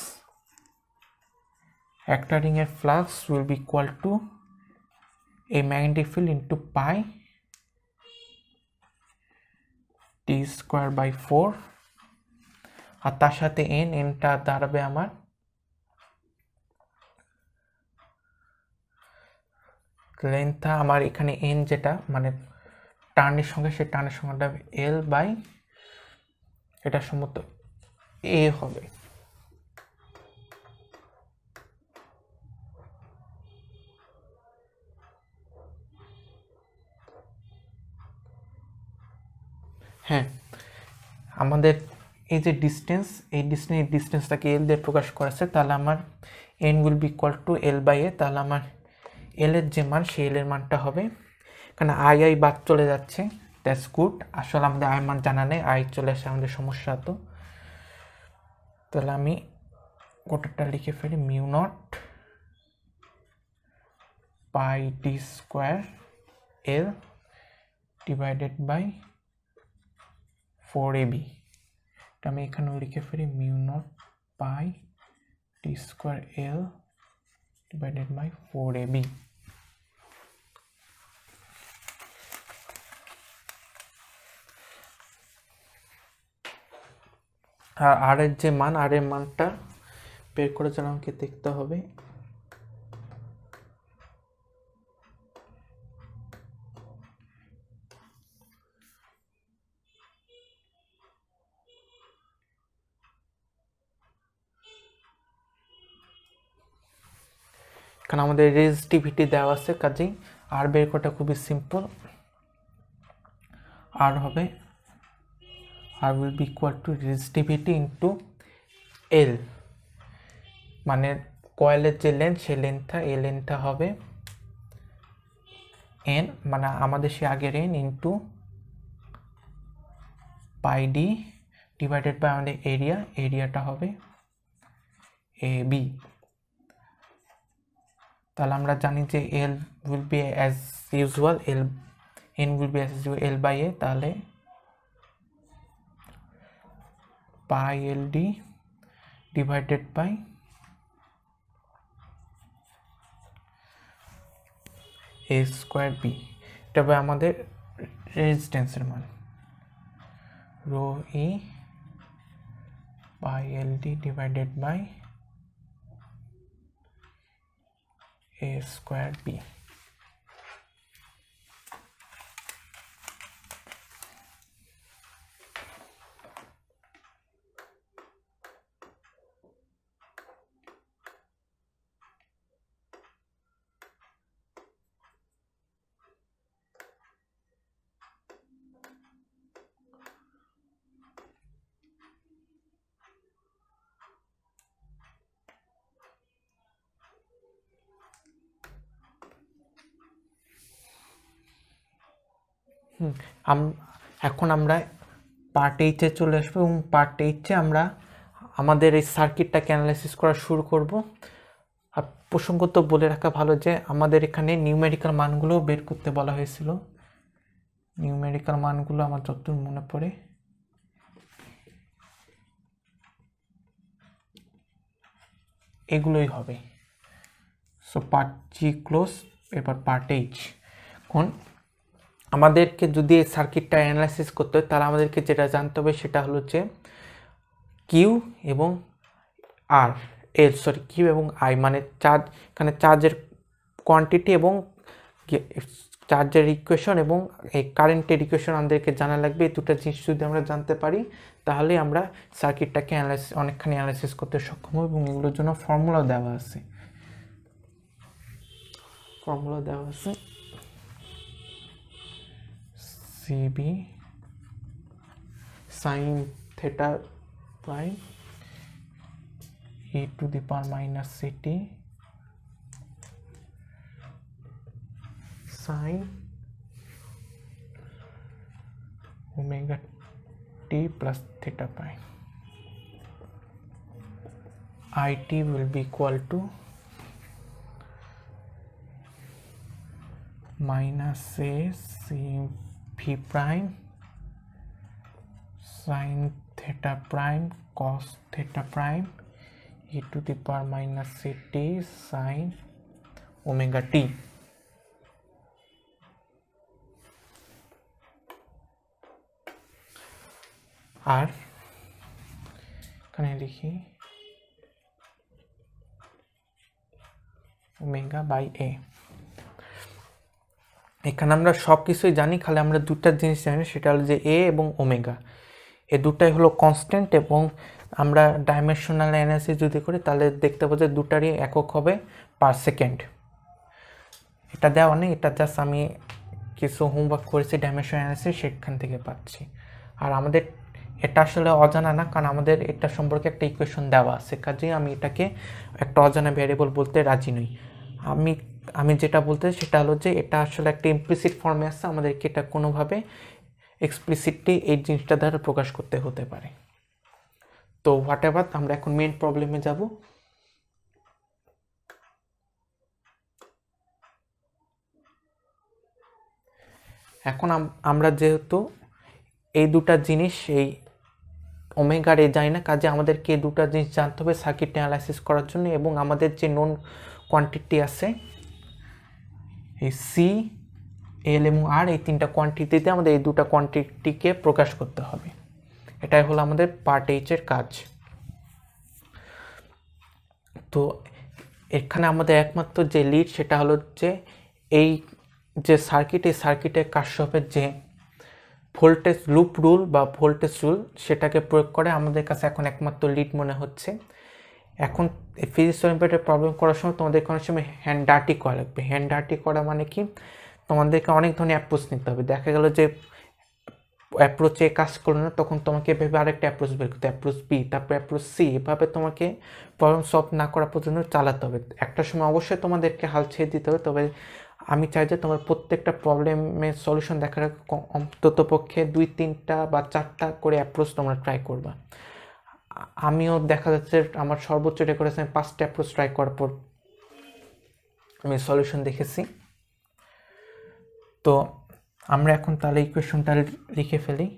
একটা রিংয়ের flux will be equal to এই magnetic field into pi T square by four আর তার সাথে এন এনটা দাঁড়াবে আমার লেন্থটা আমার এখানে এন যেটা মানে টার্নের সঙ্গে সে টার্নের সঙ্গেটা এল বাই এটা সম্ভবত এ হবে হ্যাঁ আমাদের এই যে ডিস্টেন্স এই ডিস্টেন্স ডিস্টেন্সটাকে এল দিয়ে প্রকাশ করেছে তাহলে আমার N will be equal to L by A তাহলে আমার এলের যে মান সেই এলের মানটা হবে কারণ আই আই বাদ চলে যাচ্ছে দ্যাটস গুড আসলে আমাদের আই মান জানা নেই আই চলে আসে আমাদের সমস্যা তো তাহলে আমি গোটাটা লিখে ফেলি mu naught pi D square L divided by four A B এটা আমি এখানেও লিখে ফেলি mu naught pi T square L divided by four A B আর আর এর যে মান আর এর মানটা বের করে আমাকে দেখতে হবে কারণ আমাদের রেজিস্টিভিটি দেওয়া আছে কাজেই আর বের করাটা খুবই সিম্পল আর হবে R will be equal to resistivity into L মানে কয়েলের যে লেন্থ সেই লেন্থটা এ লেন্থটা হবে এন মানে আমাদের সে আগের N into pi D divided by আমাদের এরিয়া এরিয়াটা হবে এ বি তাহলে আমরা জানি যে L will be as usual L N will be as usual L by A তাহলে pi L D divided by A square B এটা হবে আমাদের রেজিস্ট্যান্সের মান rho E pi L D divided by A square B এখন আমরা part এইটে চলে আসবো এবং পার্ট এইটে আমরা আমাদের এই সার্কিটটাকে অ্যানালাইসিস করা শুরু করব আর প্রসঙ্গত বলে রাখা ভালো যে আমাদের এখানে নিউমেরিক্যাল মানগুলো বের করতে বলা হয়েছিল নিউমেরিক্যাল মানগুলো আমার যতদূর মনে পড়ে এগুলোই হবে সো পার্ট জি ক্লোজ এবার পার্ট এইচ কোন আমাদেরকে যদি এই সার্কিটটা অ্যানালাইসিস করতে হয় তাহলে আমাদেরকে যেটা জানতে হবে সেটা হলো যে কিউ এবং আর এর সরি কিউ এবং আই মানে চার্জ এখানে চার্জের কোয়ান্টিটি এবং চার্জের ইকুয়েশন এবং এই কারেন্টের ইকুয়েশন আমাদেরকে জানা লাগবে এই দুটো জিনিস যদি আমরা জানতে পারি তাহলে আমরা সার্কিটটাকে অ্যানালাইসিস অনেকখানি অ্যানালাইসিস করতে সক্ষম হব এবং এগুলোর জন্য ফর্মুলা দেওয়া আছে ফর্মুলা দেওয়া আছে C B sine theta prime E to the power minus C T sine omega T plus theta prime I T will be equal to minus A C phi prime sine theta prime cos theta prime e to the power minus C T sine omega T आर कने लिखी omega by ए এখানে আমরা সব কিছুই জানি খালি আমরা দুটা জিনিস জানি সেটা হলো যে এ এবং ওমেগা এ দুটাই হলো কনস্ট্যান্ট এবং আমরা ডাইমেনশনাল অ্যানালিসিস যদি করি তাহলে দেখতে পাবো যে দুটারই একক হবে পার সেকেন্ড এটা দেওয়া নেই এটা জাস্ট আমি কিছু হোমওয়ার্ক করেছি ডাইমেনশন অ্যানালিসিস সেখান থেকে পাচ্ছি আর আমাদের এটা আসলে অজানা না কারণ আমাদের এটা সম্পর্কে একটা ইকুয়েশন দেওয়া আছে কাজেই আমি এটাকে একটা অজানা ভ্যারিয়েবল বলতে রাজি নই আমি আমি যেটা বলতে সেটা হলো যে এটা আসলে একটা ইমপ্লিসিট ফর্মে আসছে আমাদেরকে এটা কোনোভাবে এক্সপ্লিসিটলি এই জিনিসটা দ্বারা প্রকাশ করতে হতে পারে তো হোয়াট এভার আমরা এখন মেন প্রবলেমে যাব এখন আমরা যেহেতু এই দুটা জিনিস এই ওমেগার এ যায় না কাজে আমাদেরকে এই দুটা জিনিস জানতে হবে সার্কিট অ্যানালাইসিস করার জন্য এবং আমাদের যে নন কোয়ান্টিটি আছে এই সি এল এবং আর এই তিনটা কোয়ান্টিটিতে আমাদের এই দুটা কোয়ান্টিটিকে প্রকাশ করতে হবে এটাই হলো আমাদের পার্ট এইচের কাজ তো এখানে আমাদের একমাত্র যে লিড সেটা হলো যে এই যে সার্কিট এই সার্কিটে কাশ্যপের যে ভোল্টেজ লুপ রুল বা ভোল্টেজ রুল সেটাকে প্রয়োগ করে আমাদের কাছে এখন একমাত্র লিড মনে হচ্ছে এখন ফিজিক্স অলিম্পিয়াডে প্রবলেম করার সময় তোমাদেরকে অনেক সময় হ্যান্ড ডার্টি করা লাগবে হ্যান্ড ডার্টি করা মানে কি তোমাদেরকে অনেক ধরনের অ্যাপ্রোচ নিতে হবে দেখা গেল যে অ্যাপ্রোচে কাজ করলো না তখন তোমাকে ভেবে আরেকটা অ্যাপ্রোচ বের করতে অ্যাপ্রোচ বি তারপর অ্যাপ্রোচ সি এভাবে তোমাকে প্রবলেম সলভ না করা পর্যন্ত চালাতে হবে একটা সময় অবশ্যই তোমাদেরকে হাল ছেড়ে দিতে হবে তবে আমি চাই যে তোমার প্রত্যেকটা প্রবলেমের সলিউশন দেখার অন্তত পক্ষে দুই তিনটা বা চারটা করে অ্যাপ্রোচ তোমরা ট্রাই করবা আমিও দেখা যাচ্ছে আমার সর্বোচ্চ ডেকোরেশন আমি পাঁচটা অ্যাপ্রোচ ট্রাই করার পর আমি সলিউশন দেখেছি তো আমরা এখন তাহলে ইকুয়েশনটা লিখে ফেলি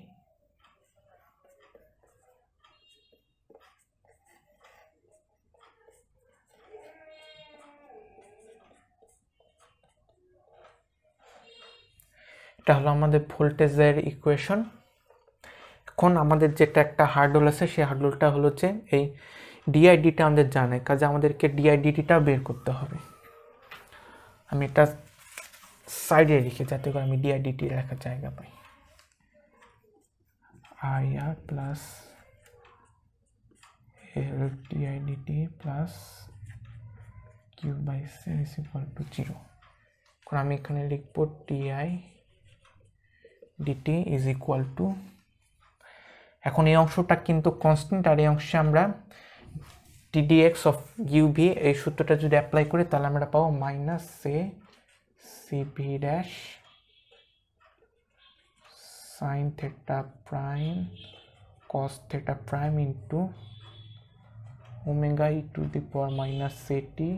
এটা হলো আমাদের ভোল্টেজের ইকুয়েশন এখন আমাদের যেটা একটা হার্ডল আছে সেই হার্ডলটা হলো যে এই ডিআইডিটা আমাদের জানে কাজে আমাদেরকে ডিআইডিটিটা বের করতে হবে আমি এটা সাইডে লিখে যাতে করে আমি ডিআইডিটি লেখার জায়গা পাই IR plus L DIDT plus Q by সেন ইস ইকুয়াল টু জিরো এখন আমি এখানে লিখব TI DT is equal to এখন এই অংশটা কিন্তু কনস্ট্যান্ট আর এই অংশে আমরা ডিডিএক্স অফ ইউভি এই সূত্রটা যদি অ্যাপ্লাই করি তাহলে আমরা পাবো মাইনাস সে CV dash sine theta prime cos theta prime into omega E to the power minus T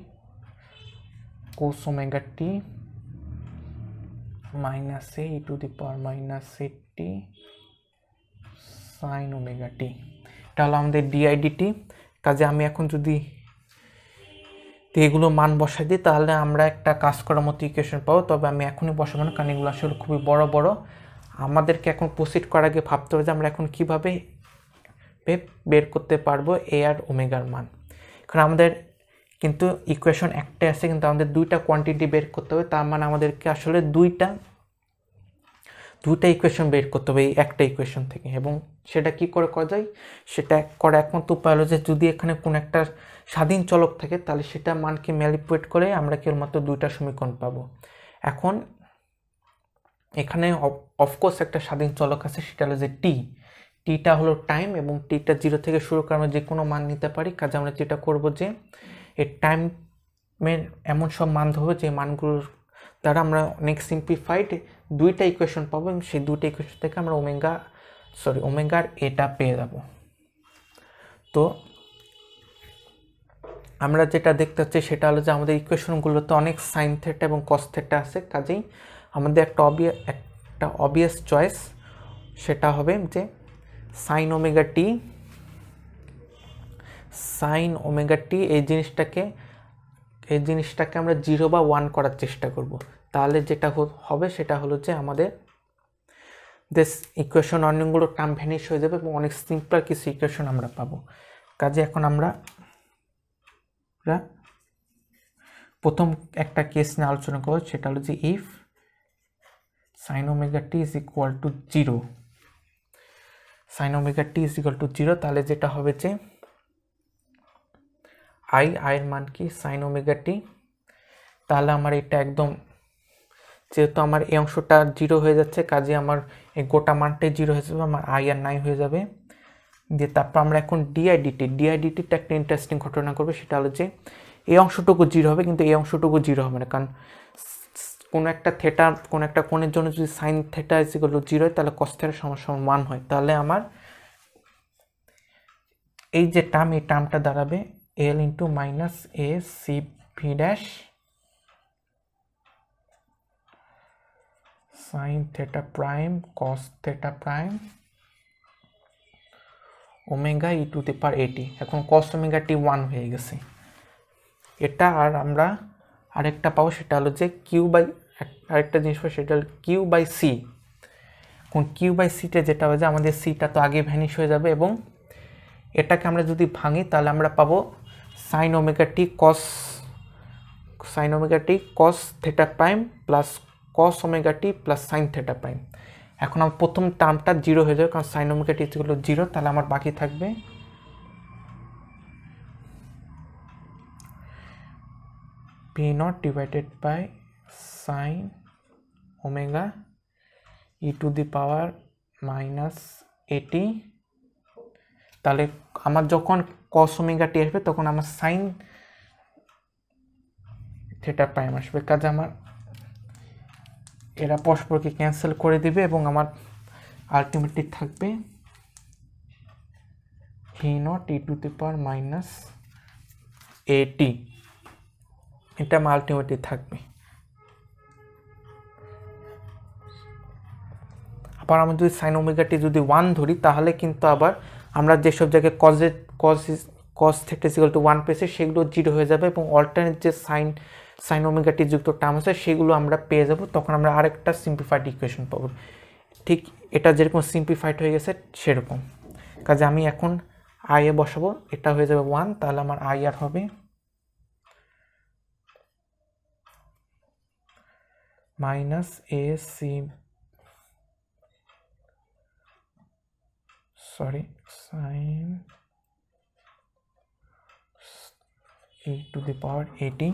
cos omega T minus A E to the power minus T sine omega T এটা হলো আমাদের DIDT কাজে আমি এখন যদি এগুলো মান বসাই দিই তাহলে আমরা একটা কাজ করার মতো ইকুয়েশন পাবো তবে আমি এখনই বসাবো না কারণ এগুলো আসলে খুবই বড় বড় আমাদেরকে এখন প্রসিড করার আগে ভাবতে হবে যে আমরা এখন কীভাবে বের করতে পারবো এ আর ওমেগার মান কারণ আমাদের কিন্তু ইকুয়েশন একটাই আছে কিন্তু আমাদের দুইটা কোয়ান্টিটি বের করতে হবে তার মানে আমাদেরকে আসলে দুইটা দুটা ইকুয়েশন বের করতে হবে এই একটা ইকুয়েশন থেকে এবং সেটা কি করে করা যায় সেটা করা একমাত্র উপায় হলো যে যদি এখানে কোনো একটা স্বাধীন চলক থাকে তাহলে সেটা মানকে ম্যালিপুয়েট করে আমরা কেবলমাত্র দুইটা সমীকরণ পাবো এখন এখানে অফকোর্স একটা স্বাধীন চলক আছে সেটা হলো যে টি টিটা হলো টাইম এবং টিটা জিরো থেকে শুরু করে আমরা যে কোনো মান নিতে পারি কাজে আমরা যেটা করব যে এর টাইমের এমন সব মান ধরবো যে মানগুলোর দ্বারা আমরা অনেক সিম্পলিফাইড দুইটা ইকুয়েশন পাবো এবং সেই দুইটা ইকুয়েশন থেকে আমরা ওমেঙ্গা সরি ওমেঙ্গার এটা পেয়ে যাব তো আমরা যেটা দেখতে হচ্ছে সেটা হলো যে আমাদের ইকুয়েশনগুলোতে অনেক সাইন থেটা এবং কস থেটা আছে কাজেই আমাদের একটা অবিয়া একটা অবভিয়াস চয়েস সেটা হবে যে sine omega T sine omega T এই জিনিসটাকে এই জিনিসটাকে আমরা জিরো বা ওয়ান করার চেষ্টা করব তাহলে যেটা হবে সেটা হলো যে আমাদের দেশ ইকুয়েশন অনেকগুলো টার্ম ভ্যানিশ হয়ে যাবে এবং অনেক সিম্পলার কিছু ইকুয়েশন আমরা পাবো কাজে এখন আমরা প্রথম একটা কেস নিয়ে আলোচনা করব সেটা হলো যে if sine omega T is equal to zero sine omega T is equal to zero তাহলে যেটা হবে যে আই আয়ের মান কি সাইন ওমেগা টি তাহলে আমার এটা একদম যেহেতু আমার এই অংশটা জিরো হয়ে যাচ্ছে কাজে আমার এই গোটা মানটাই জিরো হয়ে যাবে আমার আই আর নাই হয়ে যাবে দিয়ে তারপর আমরা এখন ডিআইডিটি ডিআইডিটিটা একটা ইন্টারেস্টিং ঘটনা করবে সেটা হলো যে এই অংশটুকু জিরো হবে কিন্তু এই অংশটুকু জিরো হবে না কারণ কোনো একটা থেটা কোনো একটা কোণের জন্য যদি সাইন থেটা যেগুলো জিরো হয় তাহলে কস সমস্যা মান হয় তাহলে আমার এই যে টার্ম এই টার্মটা দাঁড়াবে L into minus A C V dash sine theta prime cos theta prime omega E to power AT এখন cos omega t ওয়ান হয়ে গেছে এটা আর আমরা আরেকটা পাবো সেটা হলো যে কিউ বাই আরেকটা জিনিস পাবো সেটা হলো কিউ বাই সি এখন কিউ বাই সিটে যেটা হবে যে আমাদের সিটা তো আগে ভ্যানিশ হয়ে যাবে এবং এটাকে আমরা যদি ভাঙি তাহলে আমরা পাবো sine omega t cos sin omega t cos theta prime plus cos omega T plus sine theta prime এখন আমার প্রথম টার্মটা জিরো হয়ে যাবে কারণ সাইন ওমেগা টিগুলো জিরো তাহলে আমার বাকি থাকবে P naught divided by sine omega E to the power minus AT তাহলে আমার যখন কস ওমেগা টি আসবে তখন আমার সাইন থেটা প্রাইম আসবে কাজে আমার এরা পরস্পরকে ক্যান্সেল করে দেবে এবং আমার আলটিমেটলি থাকবে V naught E to the power minus AT এটা আমার আলটিমেটলি থাকবে আবার আমরা যদি সাইন ওমেগাটি যদি ওয়ান ধরি তাহলে কিন্তু আবার আমরা যেসব জায়গায় কজের কজ কজ থেকে সিকল টু ওয়ান পেয়েছি সেগুলো জিরো হয়ে যাবে এবং অল্টারনেট যে সাইন সাইন ওমেগা টি যুক্ত টার্ম আছে সেগুলো আমরা পেয়ে যাব তখন আমরা আরেকটা সিম্পলিফাইড ইকুয়েশন পাবো ঠিক এটা যেরকম সিম্পলিফাইড হয়ে গেছে সেরকম কাজে আমি এখন আই এ বসাবো এটা হয়ে যাবে ওয়ান তাহলে আমার আই আর হবে minus A C sorry sine A to the power AT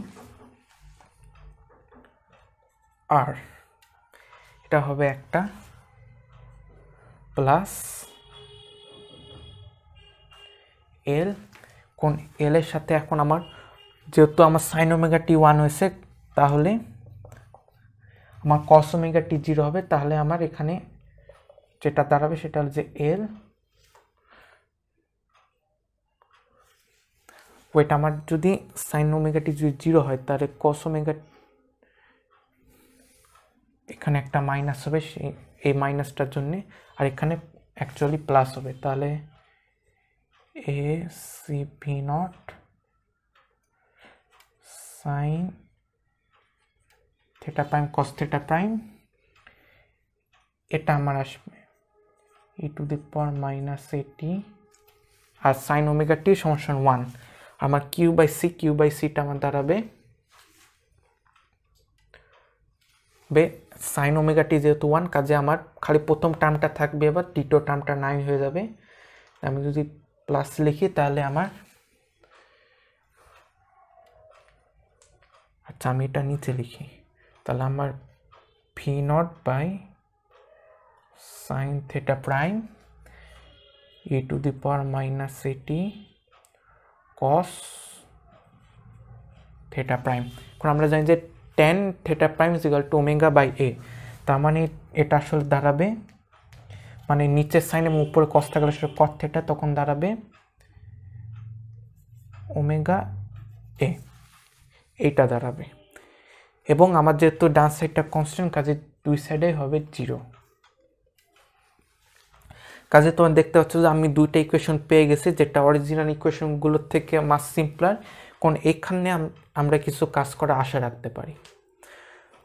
আর এটা হবে একটা প্লাস এল কোন এলের সাথে এখন আমার যেহেতু আমার সাইন টি ওয়ান হয়েছে তাহলে আমার কস ওমেগা টি জিরো হবে তাহলে আমার এখানে যেটা দাঁড়াবে সেটা হল যে এল ওয়েট আমার যদি সাইন ওমেগা টি জিরো হয় তাহলে কস ওমেগা এখানে একটা মাইনাস হবে সেই এই মাইনাসটার জন্যে আর এখানে অ্যাকচুয়ালি প্লাস হবে তাহলে A C V naught sine theta prime cos theta prime এটা আমার আসবে ই টু দি পাওয়ার মাইনাস এটি আর সাইন ওমেগা টি সমস্যা ওয়ান আমার Q by C Q by সিটা আমার দাঁড়াবে সাইন টি যেহেতু ওয়ান কাজে আমার খালি প্রথম টার্মটা থাকবে এবার দ্বিতীয় টার্মটা নাইন হয়ে যাবে আমি যদি প্লাস লিখি তাহলে আমার আচ্ছা আমি এটা নিচে লিখি তাহলে আমার phi naught by sine theta prime A to the power minus AT cos theta prime এখন আমরা জানি যে tan theta prime is equal to omega by A তার মানে এটা আসলে দাঁড়াবে মানে নিচের সাইন এবং উপরে কস থাকলে সেটা কট থেটা তখন দাঁড়াবে ওমেগা এ এইটা দাঁড়াবে এবং আমার যেহেতু ডান সাইডটা কনস্ট্যান্ট কাজে দুই সাইডেই হবে জিরো কাজে তোমার দেখতে পাচ্ছ যে আমি দুইটা ইকুয়েশন পেয়ে গেছি যেটা অরিজিনাল ইকুয়েশনগুলোর থেকে মাস সিম্পলার কারণ এখানে আমরা কিছু কাজ করার আশা রাখতে পারি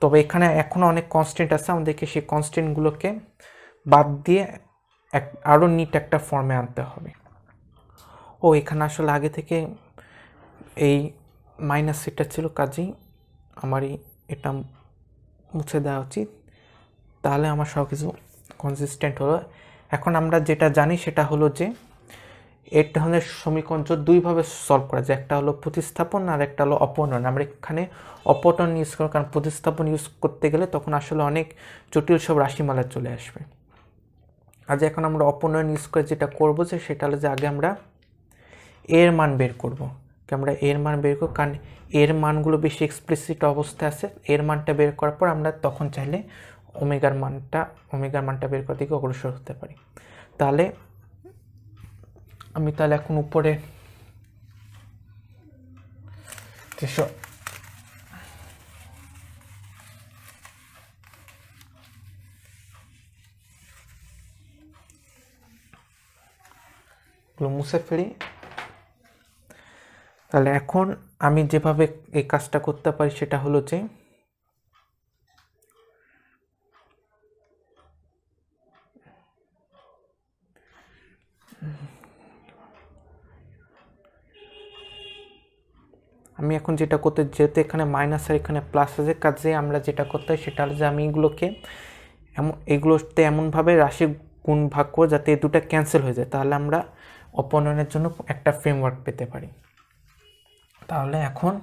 তবে এখানে এখনও অনেক কনস্ট্যান্ট আছে আমাদেরকে সেই কনস্ট্যান্টগুলোকে বাদ দিয়ে এক আরও নিট একটা ফর্মে আনতে হবে ও এখানে আসলে আগে থেকে এই মাইনাস সিটটা ছিল কাজেই আমারই এটা মুছে দেওয়া উচিত তাহলে আমার সব কিছু কনসিস্টেন্ট হলো এখন আমরা যেটা জানি সেটা হলো যে এর ধরনের সমীকরণ দুইভাবে সলভ করা যায় একটা হলো প্রতিস্থাপন আর একটা হলো অপনয়ন আমরা এখানে অপটন ইউজ করব কারণ প্রতিস্থাপন ইউজ করতে গেলে তখন আসলে অনেক জটিল সব রাশিমালা চলে আসবে আর এখন আমরা অপনয়ন ইউজ করে যেটা করবো যে সেটা হলো যে আগে আমরা এর মান বের করব। আমরা এর মান বের করব কারণ এর মানগুলো বেশি এক্সপ্লিসিট অবস্থায় আছে এর মানটা বের করার পর আমরা তখন চাইলে ওমেগার মানটা ওমেগার মানটা বের করার দিকে অগ্রসর হতে পারি তাহলে আমি তাহলে এখন উপরে দেড়শো মুছে ফেলি তাহলে এখন আমি যেভাবে এই কাজটা করতে পারি সেটা হলো যে আমি এখন যেটা করতে যেহেতু এখানে মাইনাস আর এখানে প্লাস আছে কাজে আমরা যেটা করতে হয় সেটা হলো যে আমি এগুলোকে এমন এগুলোতে এমনভাবে রাশি গুণ ভাগ করবো যাতে এই দুটা ক্যান্সেল হয়ে যায় তাহলে আমরা অপনয়নের জন্য একটা ফ্রেমওয়ার্ক পেতে পারি তাহলে এখন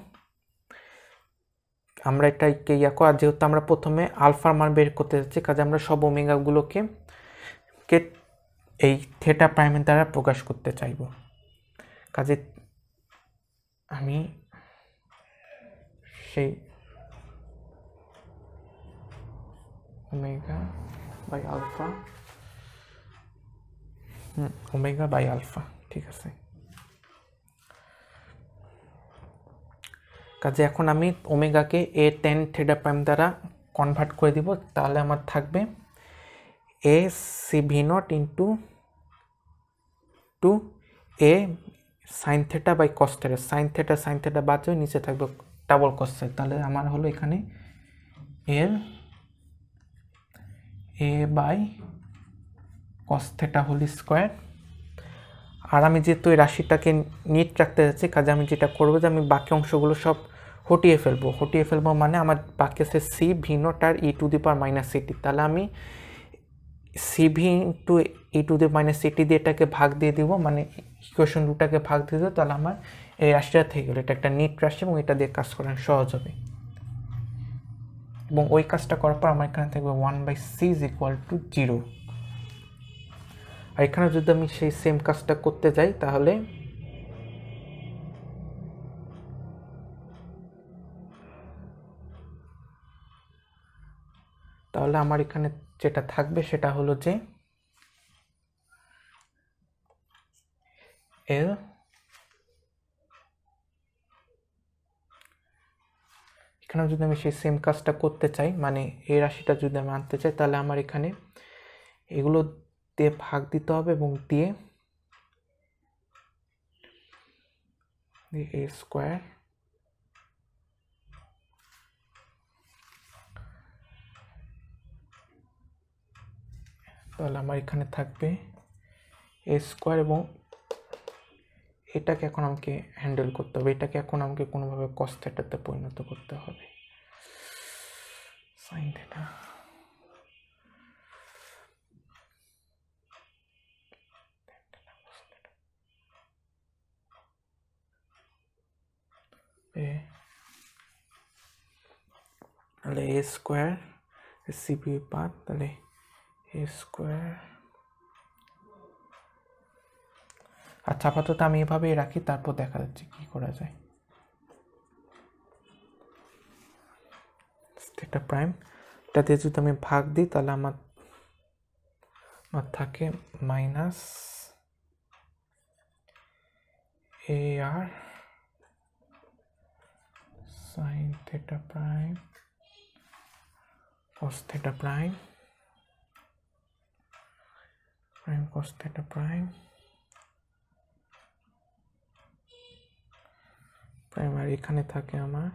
আমরা এটাকে ইয়া করা যেহেতু আমরা প্রথমে আলফার মান বের করতে যাচ্ছি কাজে আমরা সব ওমেগাগুলোকে কে এই থেটা প্রাইমের দ্বারা প্রকাশ করতে চাইব কাজে আমি সেই omega by alpha hmm omega by alpha ঠিক আছে কাজে এখন আমি ওমেগাকে এ টেন থিটা প্রাইম দ্বারা কনভার্ট করে দিব তাহলে আমার থাকবে A C V naught into two A sine theta by cos sine theta sine theta বাদ নিচে থাকবে ডাবল কোশ্চেন তাহলে আমার হলো এখানে এর A by cos theta whole square আর আমি যেহেতু এই রাশিটাকে নিট রাখতে যাচ্ছি কাজে আমি যেটা করবো যে আমি বাকি অংশগুলো সব হটিয়ে ফেলবো হটিয়ে ফেলবো মানে আমার বাকি আছে সি ভি নট আর E to the power minus CT তাহলে আমি C V to E to the minus CT দিয়ে এটাকে ভাগ দিয়ে দিব মানে ইকুয়েশন দুটাকে ভাগ দিয়ে দেবো তাহলে আমার এই রাশিটা থেকে গেলে এটা একটা নিট রাশি এবং এটা দিয়ে কাজ করা সহজ হবে এবং ওই কাজটা করার পর আমার এখানে থাকবে one by C is equal to zero আর এখানে যদি আমি সেই সেম কাজটা করতে যাই তাহলে তাহলে আমার এখানে যেটা থাকবে সেটা হলো যে এল এখানেও যদি আমি সেই সেম কাজটা করতে চাই মানে এই রাশিটা যদি আমি আনতে চাই তাহলে আমার এখানে এগুলো দিয়ে ভাগ দিতে হবে এবং দিয়ে এ স্কোয়ার তাহলে আমার এখানে থাকবে এ স্কোয়ার এবং এটাকে এখন আমাকে হ্যান্ডেল করতে হবে এটাকে এখন আমাকে কোনোভাবে কস পরিণত করতে হবে সাইন থেটা তাহলে এ স্কোয়ার সিপি পাত তাহলে এ স্কোয়ার আচ্ছা আপাতত আমি এভাবেই রাখি তারপর দেখা যাচ্ছে কী করা যায় এটা প্রাইম এটাতে যদি আমি ভাগ দিই তাহলে আমার আমার থাকে মাইনাস এ আর sine theta prime cos theta prime prime cos theta prime primary এখানে থাকে আমার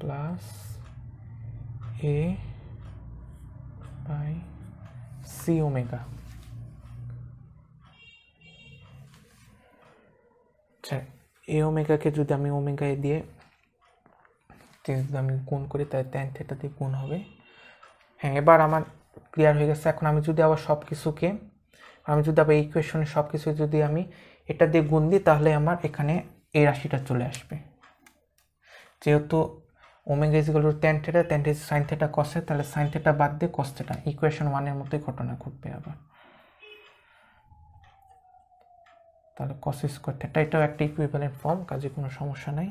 plus A by C omega আচ্ছা এ ওমেগাকে যদি আমি ওমেগা এ দিয়ে যদি আমি গুণ করি তাহলে ট্যান থেটা দিয়ে গুণ হবে হ্যাঁ এবার আমার ক্লিয়ার হয়ে গেছে এখন আমি যদি আবার সব কিছুকে আমি যদি আবার এই কোয়েশনে সব কিছু যদি আমি এটা দিয়ে গুণ দিই তাহলে আমার এখানে এই রাশিটা চলে আসবে যেহেতু omega is two tan theta tan is sine theta কষে তাহলে সাইন থেটা বাদ দিয়ে কস থেটা ইকুয়েশন ওয়ানের মতোই ঘটনা ঘটবে আবার তাহলে কস স্কোয়ার থেটা এটাও একটা ইকুইভ্যালেন্ট ফর্ম কাজে কোনো সমস্যা নাই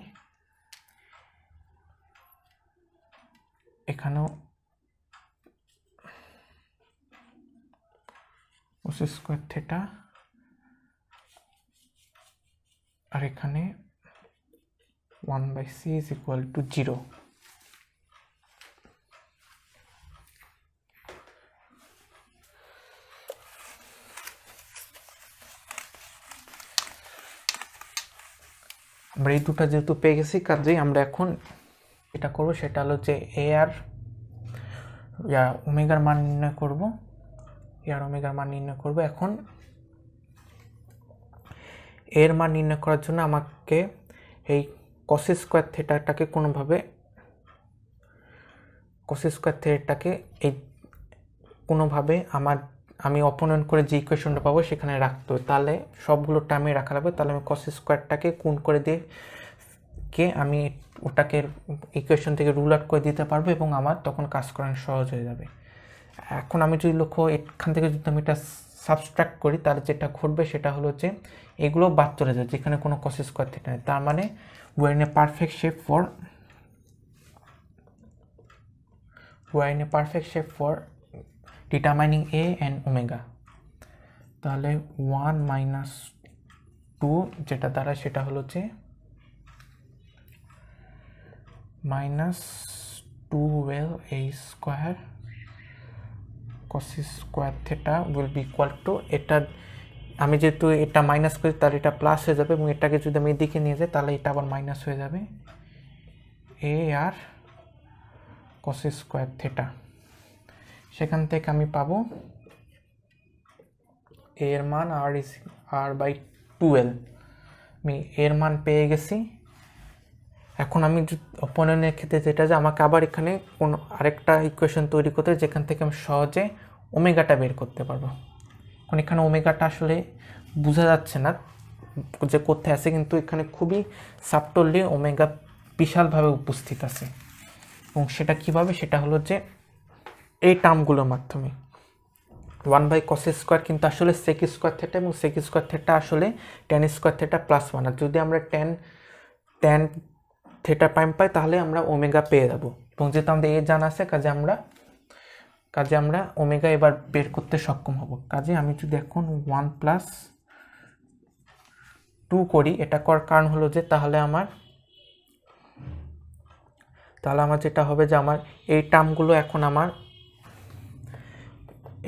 এখানেও কোস স্কোয়ার থেটা আর এখানে one by C to zero আমরা এই দুটা যেহেতু পেয়ে গেছি কাজেই আমরা এখন এটা করব সেটা হলো যে এ আর ওমেগার মান নির্ণয় করবো আর ওমেগার মান নির্ণয় করব এখন এর মান নির্ণয় করার জন্য আমাকে এই কস স্কোয়ার থিয়েটারটাকে কোনোভাবে কস স্কোয়ার থিয়েটারটাকে এই কোনোভাবে আমার আমি অপনয়ন করে যে ইকুয়েশনটা পাবো সেখানে রাখতে হবে তাহলে সবগুলো টার্মে রাখা লাগবে তাহলে আমি কস স্কোয়ারটাকে কোন করে দিয়ে কে আমি ওটাকে ইকুয়েশন থেকে রুল আউট করে দিতে পারবো এবং আমার তখন কাজ করানো সহজ হয়ে যাবে এখন আমি যদি লক্ষ্য এখান থেকে যদি আমি এটা সাবস্ট্রাক্ট করি তাহলে যেটা ঘটবে সেটা হলো যে এগুলো বাদ চলে যায় যেখানে কোনো কসেস করতে নেই তার মানে we're in a perfect shape for we're in a perfect shape for determining A and omega তাহলে ওয়ান মাইনাস টু যেটা দ্বারা সেটা হলো যে মাইনাস টু ওয়েল এই square cosec square theta will be equal to এটা আমি যেহেতু এটা মাইনাস করি তাহলে এটা প্লাস হয়ে যাবে এবং এটাকে যদি আমি এদিকে নিয়ে যাই তাহলে এটা আবার মাইনাস হয়ে যাবে এ আর কসিস স্কোয়ার থেটা সেখান থেকে আমি পাবো এর মান আর ইস আর বাই টুয়েলভ আমি এর মান পেয়ে গেছি এখন আমি অপনয়নের ক্ষেত্রে যেটা যে আমাকে আবার এখানে কোনো আরেকটা ইকুয়েশন তৈরি করতে যেখান থেকে আমি সহজে ওমেগাটা বের করতে পারবো এখন এখানে ওমেগাটা আসলে বোঝা যাচ্ছে না যে করতে আছে কিন্তু এখানে খুবই সাপটল্লি ওমেগা বিশালভাবে উপস্থিত আছে এবং সেটা কিভাবে সেটা হলো যে এই টার্মগুলোর মাধ্যমে ওয়ান বাই কস স্কোয়ার কিন্তু আসলে সেক স্কোয়ার থেটা এবং সেক স্কোয়ার থেটা আসলে tan square theta plus one আর যদি আমরা টেন টেন থেটা প্রাইম পাই তাহলে আমরা ওমেগা পেয়ে যাবো এবং যেহেতু আমাদের এ জানা আছে কাজে আমরা কাজে আমরা ওমেগা এবার বের করতে সক্ষম হব কাজে আমি যদি এখন ওয়ান প্লাস টু করি এটা করার কারণ হলো যে তাহলে আমার তাহলে আমার যেটা হবে যে আমার এই টার্মগুলো এখন আমার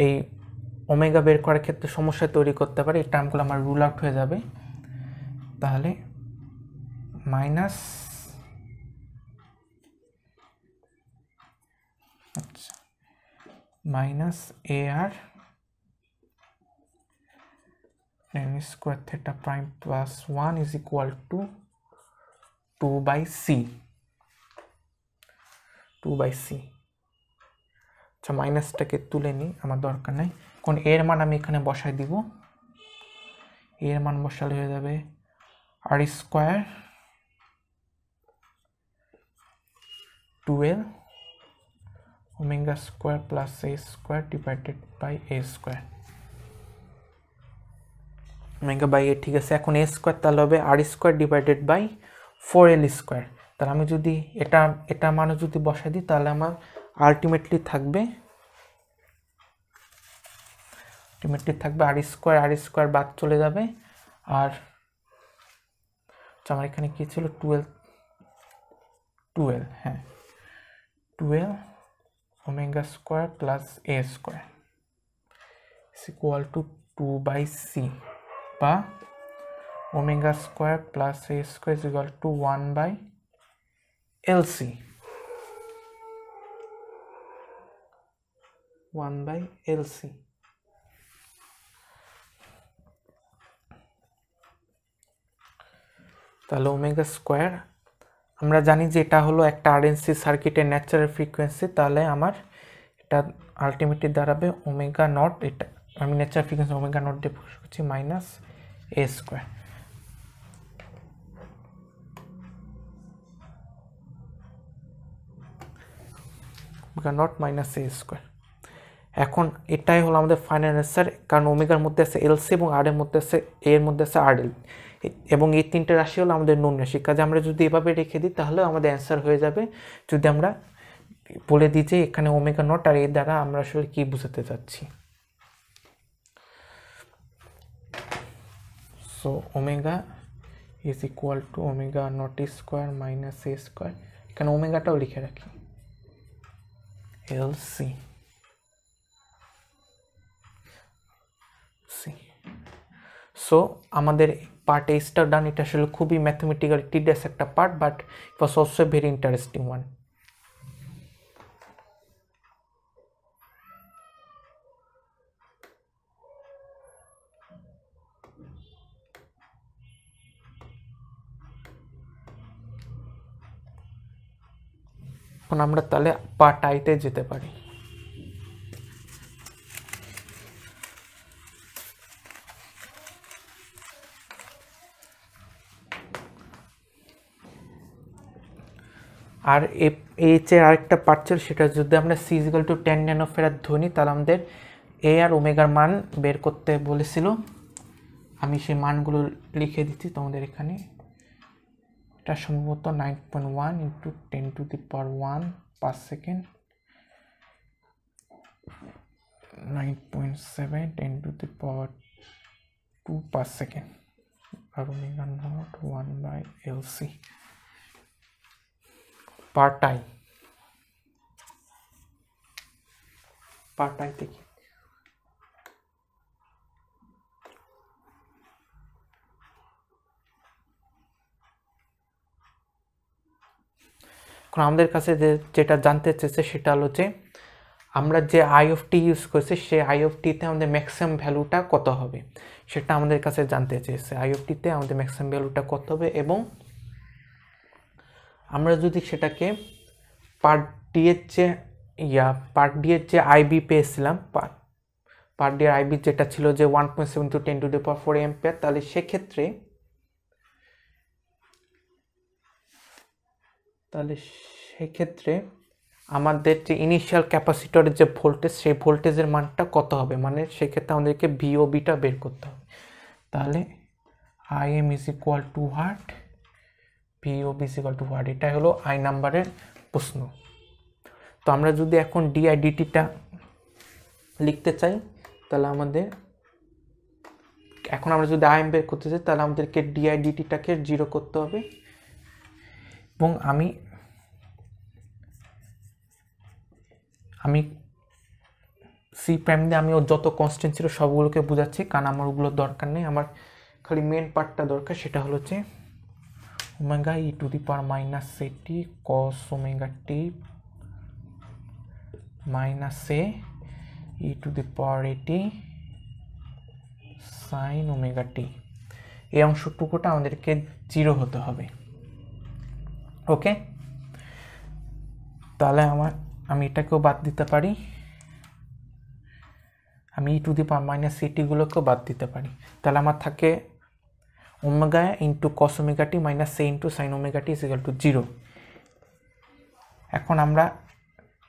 এই ওমেগা বের করার ক্ষেত্রে সমস্যা তৈরি করতে পারে এই টার্মগুলো আমার রুল আউট হয়ে যাবে তাহলে মাইনাস মাইনাস এ আর tan square theta prime plus 1 is equal to 2 by c 2 by c আচ্ছা মাইনাসটাকে তুলে নিই আমার দরকার নাই কোন এর মান আমি এখানে বসাই দিব এর মান বসালে হয়ে যাবে আর square twelve omega square plus a square divided by a square omega by a ঠিক আছে এখন a square তাহলে হবে r square divided by 4l square তাহলে আমি যদি এটা এটা মানে যদি বসাই দিই তাহলে আমার আলটিমেটলি থাকবে আলটিমেটলি থাকবে আর স্কোয়ার আর স্কোয়ার বাদ চলে যাবে আর আচ্ছা, আমার এখানে কী ছিল টুয়েলভ টুয়েলভ হ্যাঁ twelve omega square plus a square is equal to 2 by c বা omega square plus a square is equal to 1 by lc 1 by lc तालो ओमेगा स्क्वायर আমরা জানি যে এটা হলো একটা আরএনসি সার্কিটের ন্যাচারাল ফ্রিকোয়েন্সি তাহলে আমার এটা আলটিমেটলি দাঁড়াবে ওমেগা নট এটা আমি ন্যাচারাল ফ্রিকোয়েন্সি ওমেগা নট দিয়ে প্রকাশ করছি minus a square omega naught minus a square এখন এটাই হলো আমাদের ফাইনাল অ্যান্সার কারণ ওমেগার মধ্যে আছে এলসি এবং আর এর মধ্যে আছে এর মধ্যে আছে আর এল এবং এই তিনটে রাশি হলো আমাদের নুন রাশি কাজে আমরা যদি এভাবে রেখে দিই তাহলে আমাদের অ্যান্সার হয়ে যাবে যদি আমরা বলে দিই যে এখানে ওমেগা নট আর এর দ্বারা আমরা আসলে কী বুঝাতে চাচ্ছি so omega is equal to omega naught square minus a square এখানে ওমেগাটাও লিখে রাখি এল সি সো আমাদের পার্ট এইসটা ডান এটা আসলে খুবই ম্যাথমেটিক্যাল টিডিয়াস একটা part but it was also very interesting one এখন আমরা তাহলে পার্ট আইতে যেতে পারি আর এইচ এর আরেকটা পার্ট সেটা যদি আমরা সি ইজিক্যাল টু টেন ফেরাত ধরি তাহলে আমাদের এ আর ওমেগার মান বের করতে বলেছিল আমি সেই মানগুলো লিখে দিচ্ছি তোমাদের এখানে এটা সম্ভবত nine point one into ten to the power one per second nine point seven ten to the power two per second আর ওমেগার নট ওয়ান বাই এলসি পাটাই পাটাই থেকে এখন আমাদের কাছে যে যেটা জানতে চেয়েছে সেটা হলো যে আমরা যে আই অফ টি ইউজ করেছি সেই আই অফ টিতে আমাদের ম্যাক্সিমাম ভ্যালুটা কত হবে সেটা আমাদের কাছে জানতে চেয়েছে আই অফ টিতে আমাদের ম্যাক্সিমাম ভ্যালুটা কত হবে এবং আমরা যদি সেটাকে পার্ট ডি যে ইয়া পার্ট ডি যে আইবি পেয়েছিলাম পার ডি আইবি যেটা ছিল যে one point seven two ten to the per four ampere তাহলে সেক্ষেত্রে তাহলে সেক্ষেত্রে আমাদের যে ইনিশিয়াল ক্যাপাসিটরের যে ভোল্টেজ সেই ভোল্টেজের মানটা কত হবে মানে সেক্ষেত্রে আমাদেরকে বিটা বের করতে হবে তাহলে I M is equal to heart P O B সিকল টু হোয়াট এটা হলো আই নাম্বারের প্রশ্ন তো আমরা যদি এখন ডিআইডিটিটা লিখতে চাই তাহলে আমাদের এখন আমরা যদি আই এম বের করতে চাই তাহলে আমাদেরকে ডিআইডিটিটাকে জিরো করতে হবে এবং আমি আমি সি প্রাইম দিয়ে আমি ওর যত কনস্ট্যান্ট ছিল সবগুলোকে বোঝাচ্ছি কারণ আমার ওগুলোর দরকার নেই আমার খালি মেন পার্টটা দরকার সেটা হলো হচ্ছে omega E to the power minus a t cos omega T minus a e to the power a t sine omega T এই অংশটুকুটা আমাদেরকে জিরো হতে হবে ওকে তাহলে আমার আমি এটাকেও বাদ দিতে পারি আমি ই টু দি পাওয়ার মাইনাস সিটিগুলোকেও বাদ দিতে পারি তাহলে আমার থাকে omega into cos omega t minus sin into sin omega t is equal to 0 এখন আমরা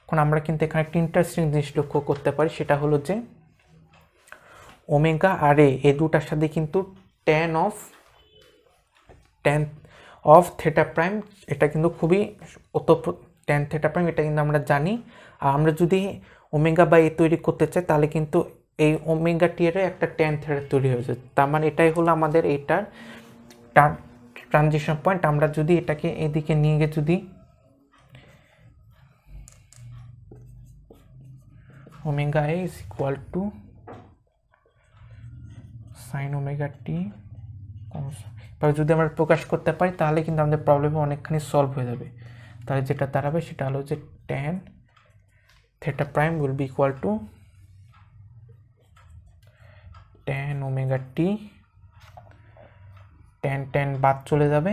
এখন আমরা কিন্তু এখানে একটা ইন্টারেস্টিং জিনিস লক্ষ্য করতে পারি সেটা হলো যে ওমেগা আর এ এই দুটার সাথে কিন্তু tan of tan of theta prime এটা কিন্তু খুবই অত ট্যান থেটা প্রাইম এটা কিন্তু আমরা জানি আর আমরা যদি ওমেগা বা এ তৈরি করতে চাই তাহলে কিন্তু এই ওমেগা টিয়ারে একটা টেন থিটা তৈরি হয়েছে তার মানে এটাই হলো আমাদের এটার ট্রানজিশন পয়েন্ট আমরা যদি এটাকে এদিকে নিয়ে গিয়ে যদি omega is equal to sine omega t t এবার যদি আমরা প্রকাশ করতে পারি তাহলে কিন্তু আমাদের প্রবলেম অনেকখানি সলভ হয়ে যাবে তাহলে যেটা দাঁড়াবে সেটা হলো যে tan theta prime will be equal to tan omega t tan tan বাদ চলে যাবে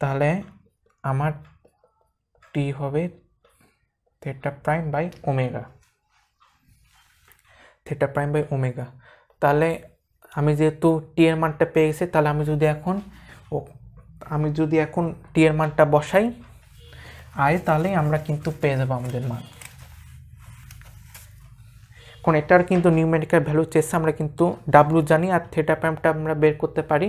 তাহলে আমার টি হবে theta prime by omega theta prime by omega তাহলে আমি যেহেতু টি এর মানটা পেয়ে গেছি তাহলে আমি যদি এখন ও আমি যদি এখন টি এর মানটা বসাই আয় তাহলে আমরা কিন্তু পেয়ে যাবো আমাদের মান এখন এটার কিন্তু নিউমেরিক্যাল ভ্যালু চেয়ে আমরা কিন্তু ডাব্লু জানি আর থেটা প্যাম্পটা আমরা বের করতে পারি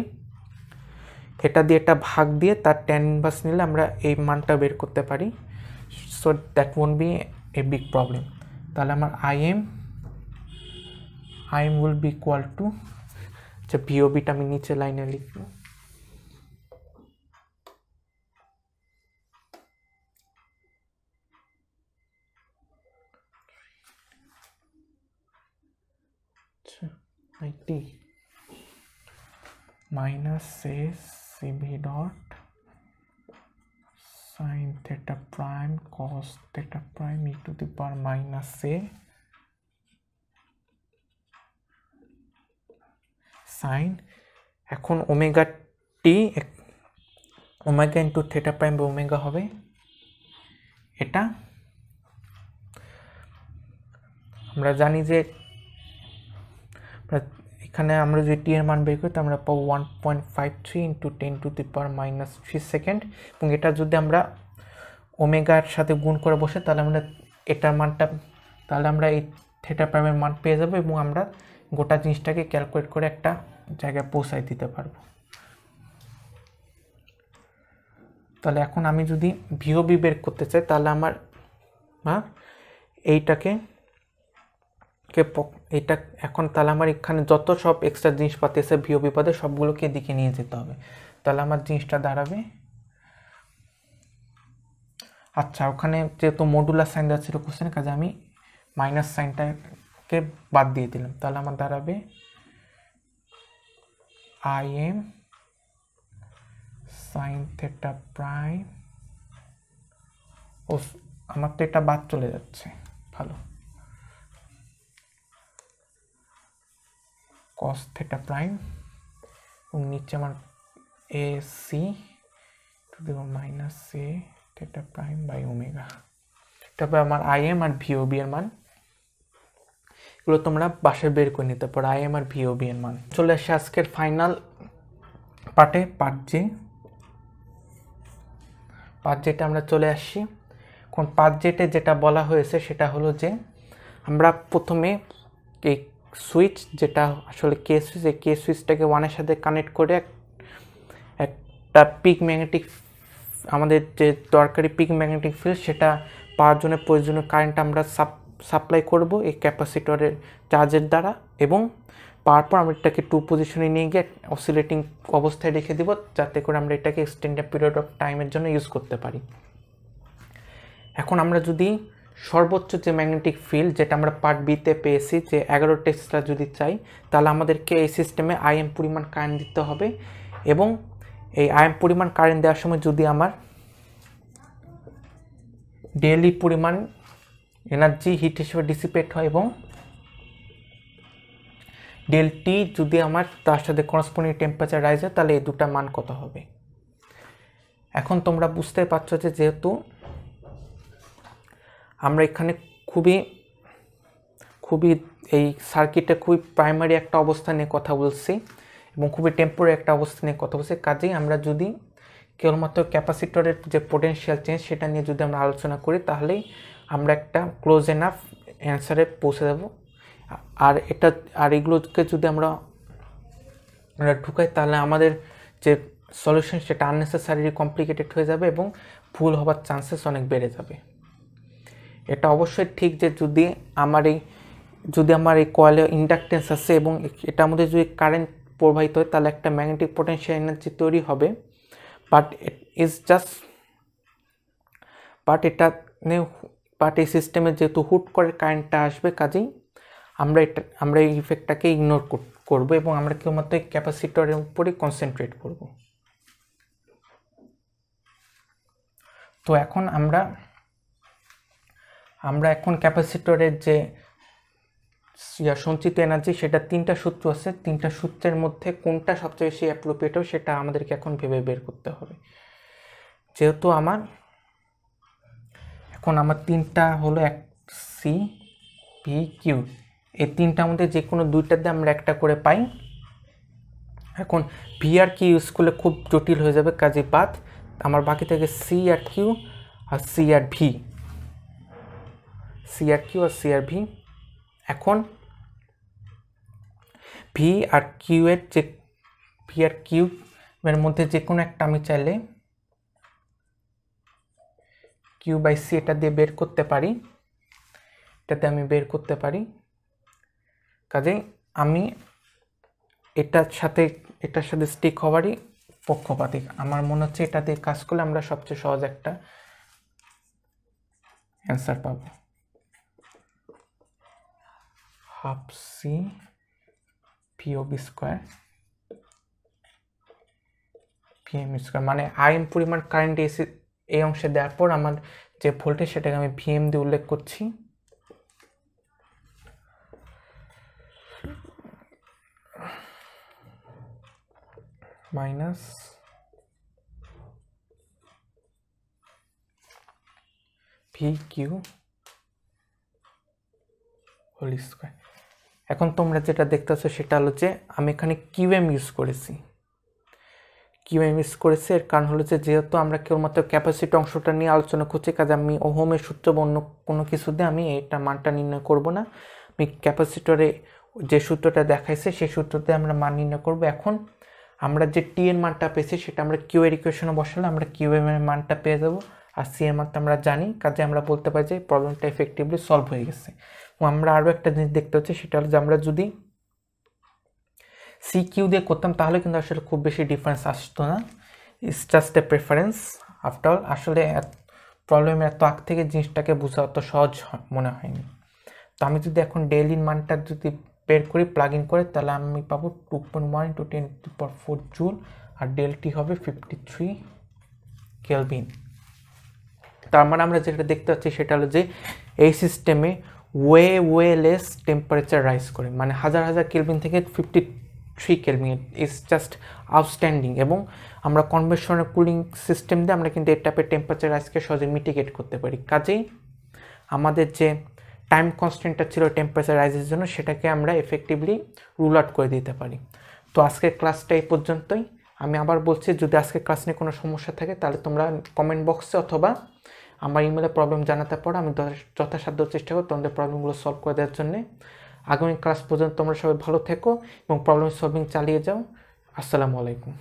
এটা দিয়ে এটা ভাগ দিয়ে তার টেন ইনভার্স নিলে আমরা এই মানটা বের করতে পারি so that won't be a big problem তাহলে আমার I M I M will be equal to আচ্ছা ভিওবিটা আমি নিচে লাইনে লিখবো IT minus S CV dot sine theta prime cos theta prime e to the power minus a sine এখন omega t omega into theta prime বা omega হবে এটা আমরা জানি যে এখানে আমরা যদি টি এর মান বের করি তো আমরা পাবো one point five three into ten to the power minus three second এবং এটা যদি আমরা ওমেগার সাথে গুণ করে বসে তাহলে আমরা এটার মানটা তাহলে আমরা এই থেটা প্রাইমের মান পেয়ে যাবো এবং আমরা গোটা জিনিসটাকে ক্যালকুলেট করে একটা জায়গায় পৌঁছাই দিতে পারবো তাহলে এখন আমি যদি ভিওবি বের করতে চাই তাহলে আমার হ্যাঁ, এইটাকে কে এটা এখন তাহলে আমার এখানে যত সব এক্সট্রা জিনিসপাতি আছে ভিওবি বিপদে সবগুলোকে এদিকে নিয়ে যেতে হবে তাহলে আমার জিনিসটা দাঁড়াবে আচ্ছা ওখানে যেহেতু মডুলার সাইন দেওয়া ছিল কোশ্চেন কাজে আমি মাইনাস সাইনটাকে বাদ দিয়ে দিলাম তাহলে আমার দাঁড়াবে I M sine theta prime ও আমার তো এটা বাদ চলে যাচ্ছে ভালো কস থেটা প্রাইম এবং নিচে আমার a C to the minus a theta prime by omega তারপর আমার আইএম আর ভিওবি এর মান এগুলো তোমরা বাসায় বের করে নিতে পারো আইএম আর ভিও এর মান চলে আসছে আজকের ফাইনাল পার্টে পার্ট জে পার্ট জেটা আমরা চলে আসছি এখন পার্ট জেটে যেটা বলা হয়েছে সেটা হলো যে আমরা প্রথমে এই সুইচ যেটা আসলে কে সুইচ এই কে সুইচটাকে ওয়ানের সাথে কানেক্ট করে একটা পিক ম্যাগনেটিক আমাদের যে দরকারি পিক ম্যাগনেটিক ফিল্ড সেটা পাওয়ার জন্য প্রয়োজনীয় কারেন্ট আমরা সাপ সাপ্লাই করব এই ক্যাপাসিটরের চার্জের দ্বারা এবং পাওয়ার পর আমরা এটাকে টু পজিশনে নিয়ে গিয়ে অসিলেটিং অবস্থায় রেখে দেবো যাতে করে আমরা এটাকে এক্সটেন্ডেড পিরিয়ড অফ টাইমের জন্য ইউজ করতে পারি এখন আমরা যদি সর্বোচ্চ যে ম্যাগনেটিক ফিল্ড যেটা আমরা পার্ট বিতে পেয়েছি যে এগারো টেক্সটা যদি চাই তাহলে আমাদেরকে এই সিস্টেমে আইএম পরিমাণ কারেন্ট দিতে হবে এবং এই আইএম পরিমাণ কারেন্ট দেওয়ার সময় যদি আমার ডেলি পরিমাণ এনার্জি হিট হিসেবে ডিসিপেট হয় এবং ডেল টি যদি আমার তার সাথে করসপন্ডিং টেম্পারেচার রাইজ হয় তাহলে এই দুটা মান কত হবে এখন তোমরা বুঝতে পারছো যে যেহেতু আমরা এখানে খুবই খুবই এই সার্কিটটা খুবই প্রাইমারি একটা অবস্থা নিয়ে কথা বলছি এবং খুবই টেম্পোরারি একটা অবস্থা নিয়ে কথা বলছি কাজেই আমরা যদি কেবলমাত্র ক্যাপাসিটরের যে পোটেন্সিয়াল চেঞ্জ সেটা নিয়ে যদি আমরা আলোচনা করি তাহলেই আমরা একটা ক্লোজ এনাফ অ্যান্সারে পৌঁছে দেব আর এটা আর এগুলোকে যদি আমরা আমরা ঢুকাই তাহলে আমাদের যে সলিউশন সেটা আননেসেসারি কমপ্লিকেটেড হয়ে যাবে এবং ভুল হবার চান্সেস অনেক বেড়ে যাবে এটা অবশ্যই ঠিক যে যদি আমার এই যদি আমার এই কয়েলে ইন্ডাকটেন্স আছে এবং এটার মধ্যে যদি কারেন্ট প্রবাহিত হয় তাহলে একটা ম্যাগনেটিক পোটেন্সিয়াল এনার্জি তৈরি হবে but it is just but এটা বাট এই সিস্টেমে যেহেতু হুট করে কারেন্টটা আসবে কাজেই আমরা এটা আমরা এই ইফেক্টটাকে ইগনোর করবো এবং আমরা কেউমাত্র এই ক্যাপাসিটরের উপরে কনসেন্ট্রেট করব তো এখন আমরা আমরা এখন ক্যাপাসিটরের যে সঞ্চিত এনার্জি সেটা তিনটা সূত্র আছে তিনটা সূত্রের মধ্যে কোনটা সবচেয়ে বেশি অ্যাপ্রোপ্রিয়েট সেটা আমাদেরকে এখন ভেবে বের করতে হবে যেহেতু আমার এখন আমার তিনটা হলো এক সি ভি কিউ এই তিনটার মধ্যে যে কোনো দুইটাতে আমরা একটা করে পাই এখন ভি আর কি ইউজ করলে খুব জটিল হয়ে যাবে কাজে বাদ আমার বাকি থেকে C R Q R C R V CRQ R CRV এখন ভি আর কিউ এর যে ভি আর কিউ এর মধ্যে যে কোনো একটা আমি চাইলে কিউ বাই সি এটা দিয়ে বের করতে পারি এটাতে আমি বের করতে পারি কাজেই আমি এটার সাথে এটার সাথে স্টিক হওয়ারই পক্ষপাতিক আমার মনে হচ্ছে এটা দিয়ে কাজ করলে আমরা সবচেয়ে সহজ একটা অ্যান্সার পাবো half C P O B square VM square মানে আইএম পরিমাণ কারেন্ট এসে এই অংশে দেওয়ার পর আমার যে ভোল্টেজ সেটাকে আমি ভিএম দিয়ে উল্লেখ করছি minus V Q whole square এখন তোমরা যেটা দেখতেছো সেটা হলো যে আমি এখানে কিউএম ইউজ করেছি কিউএম ইউজ করেছি এর কারণ হলো যে যেহেতু আমরা কেবলমাত্র ক্যাপাসিটি অংশটা নিয়ে আলোচনা করছি কাজে আমি ওহোমের সূত্র বা অন্য কোনো কিছু দিয়ে আমি এটা মানটা নির্ণয় করব না আমি ক্যাপাসিটরে যে সূত্রটা দেখাইছে সেই সূত্রতে আমরা মান নির্ণয় করব এখন আমরা যে টি এর মানটা পেয়েছি সেটা আমরা কিউ এর ইকুয়েশনে বসালে আমরা কিউ এর মানটা পেয়ে যাবো আর সি এর মানটা আমরা জানি কাজে আমরা বলতে পারি যে প্রবলেমটা এফেক্টিভলি সলভ হয়ে গেছে আমরা আরও একটা জিনিস দেখতে হচ্ছে সেটা হলো যে আমরা যদি সি কিউ দিয়ে করতাম তাহলে কিন্তু আসলে খুব বেশি ডিফারেন্স আসতো না is just a preference after আসলে প্রবলেম এত আগ থেকে জিনিসটাকে বোঝা অত সহজ মনে হয়নি তো আমি যদি এখন ডেলি মানটা যদি বের করি প্লাগ ইন করে তাহলে আমি পাবো two point one two ten two point four joule আর ডেলটি হবে ফিফটি থ্রি কেলভিন তার মানে আমরা যেটা দেখতে পাচ্ছি সেটা হলো যে এই সিস্টেমে way way less temperature rise করে মানে হাজার হাজার কেলভিন থেকে fifty three kelvin is just outstanding এবং আমরা কনভেনশনাল কুলিং সিস্টেম দিয়ে আমরা কিন্তু এর টাইপের টেম্পারেচার রাইজকে সহজে মিটিগেট করতে পারি কাজেই আমাদের যে টাইম কনস্ট্যান্টটা ছিল টেম্পারেচার রাইজের জন্য সেটাকে আমরা এফেক্টিভলি রুল আউট করে দিতে পারি তো আজকের ক্লাসটা এই পর্যন্তই আমি আবার বলছি যদি আজকের ক্লাস নিয়ে কোনো সমস্যা থাকে তাহলে তোমরা কমেন্ট বক্সে অথবা আমার ইমেলে প্রবলেম জানাতে পারো আমি যথাসাধ্য চেষ্টা করব তোমাদের প্রবলেমগুলো সলভ করে দেওয়ার জন্যে আগামী ক্লাস পর্যন্ত তোমরা সবাই ভালো থেকো এবং প্রবলেম সলভিং চালিয়ে যাও আসসালামু আলাইকুম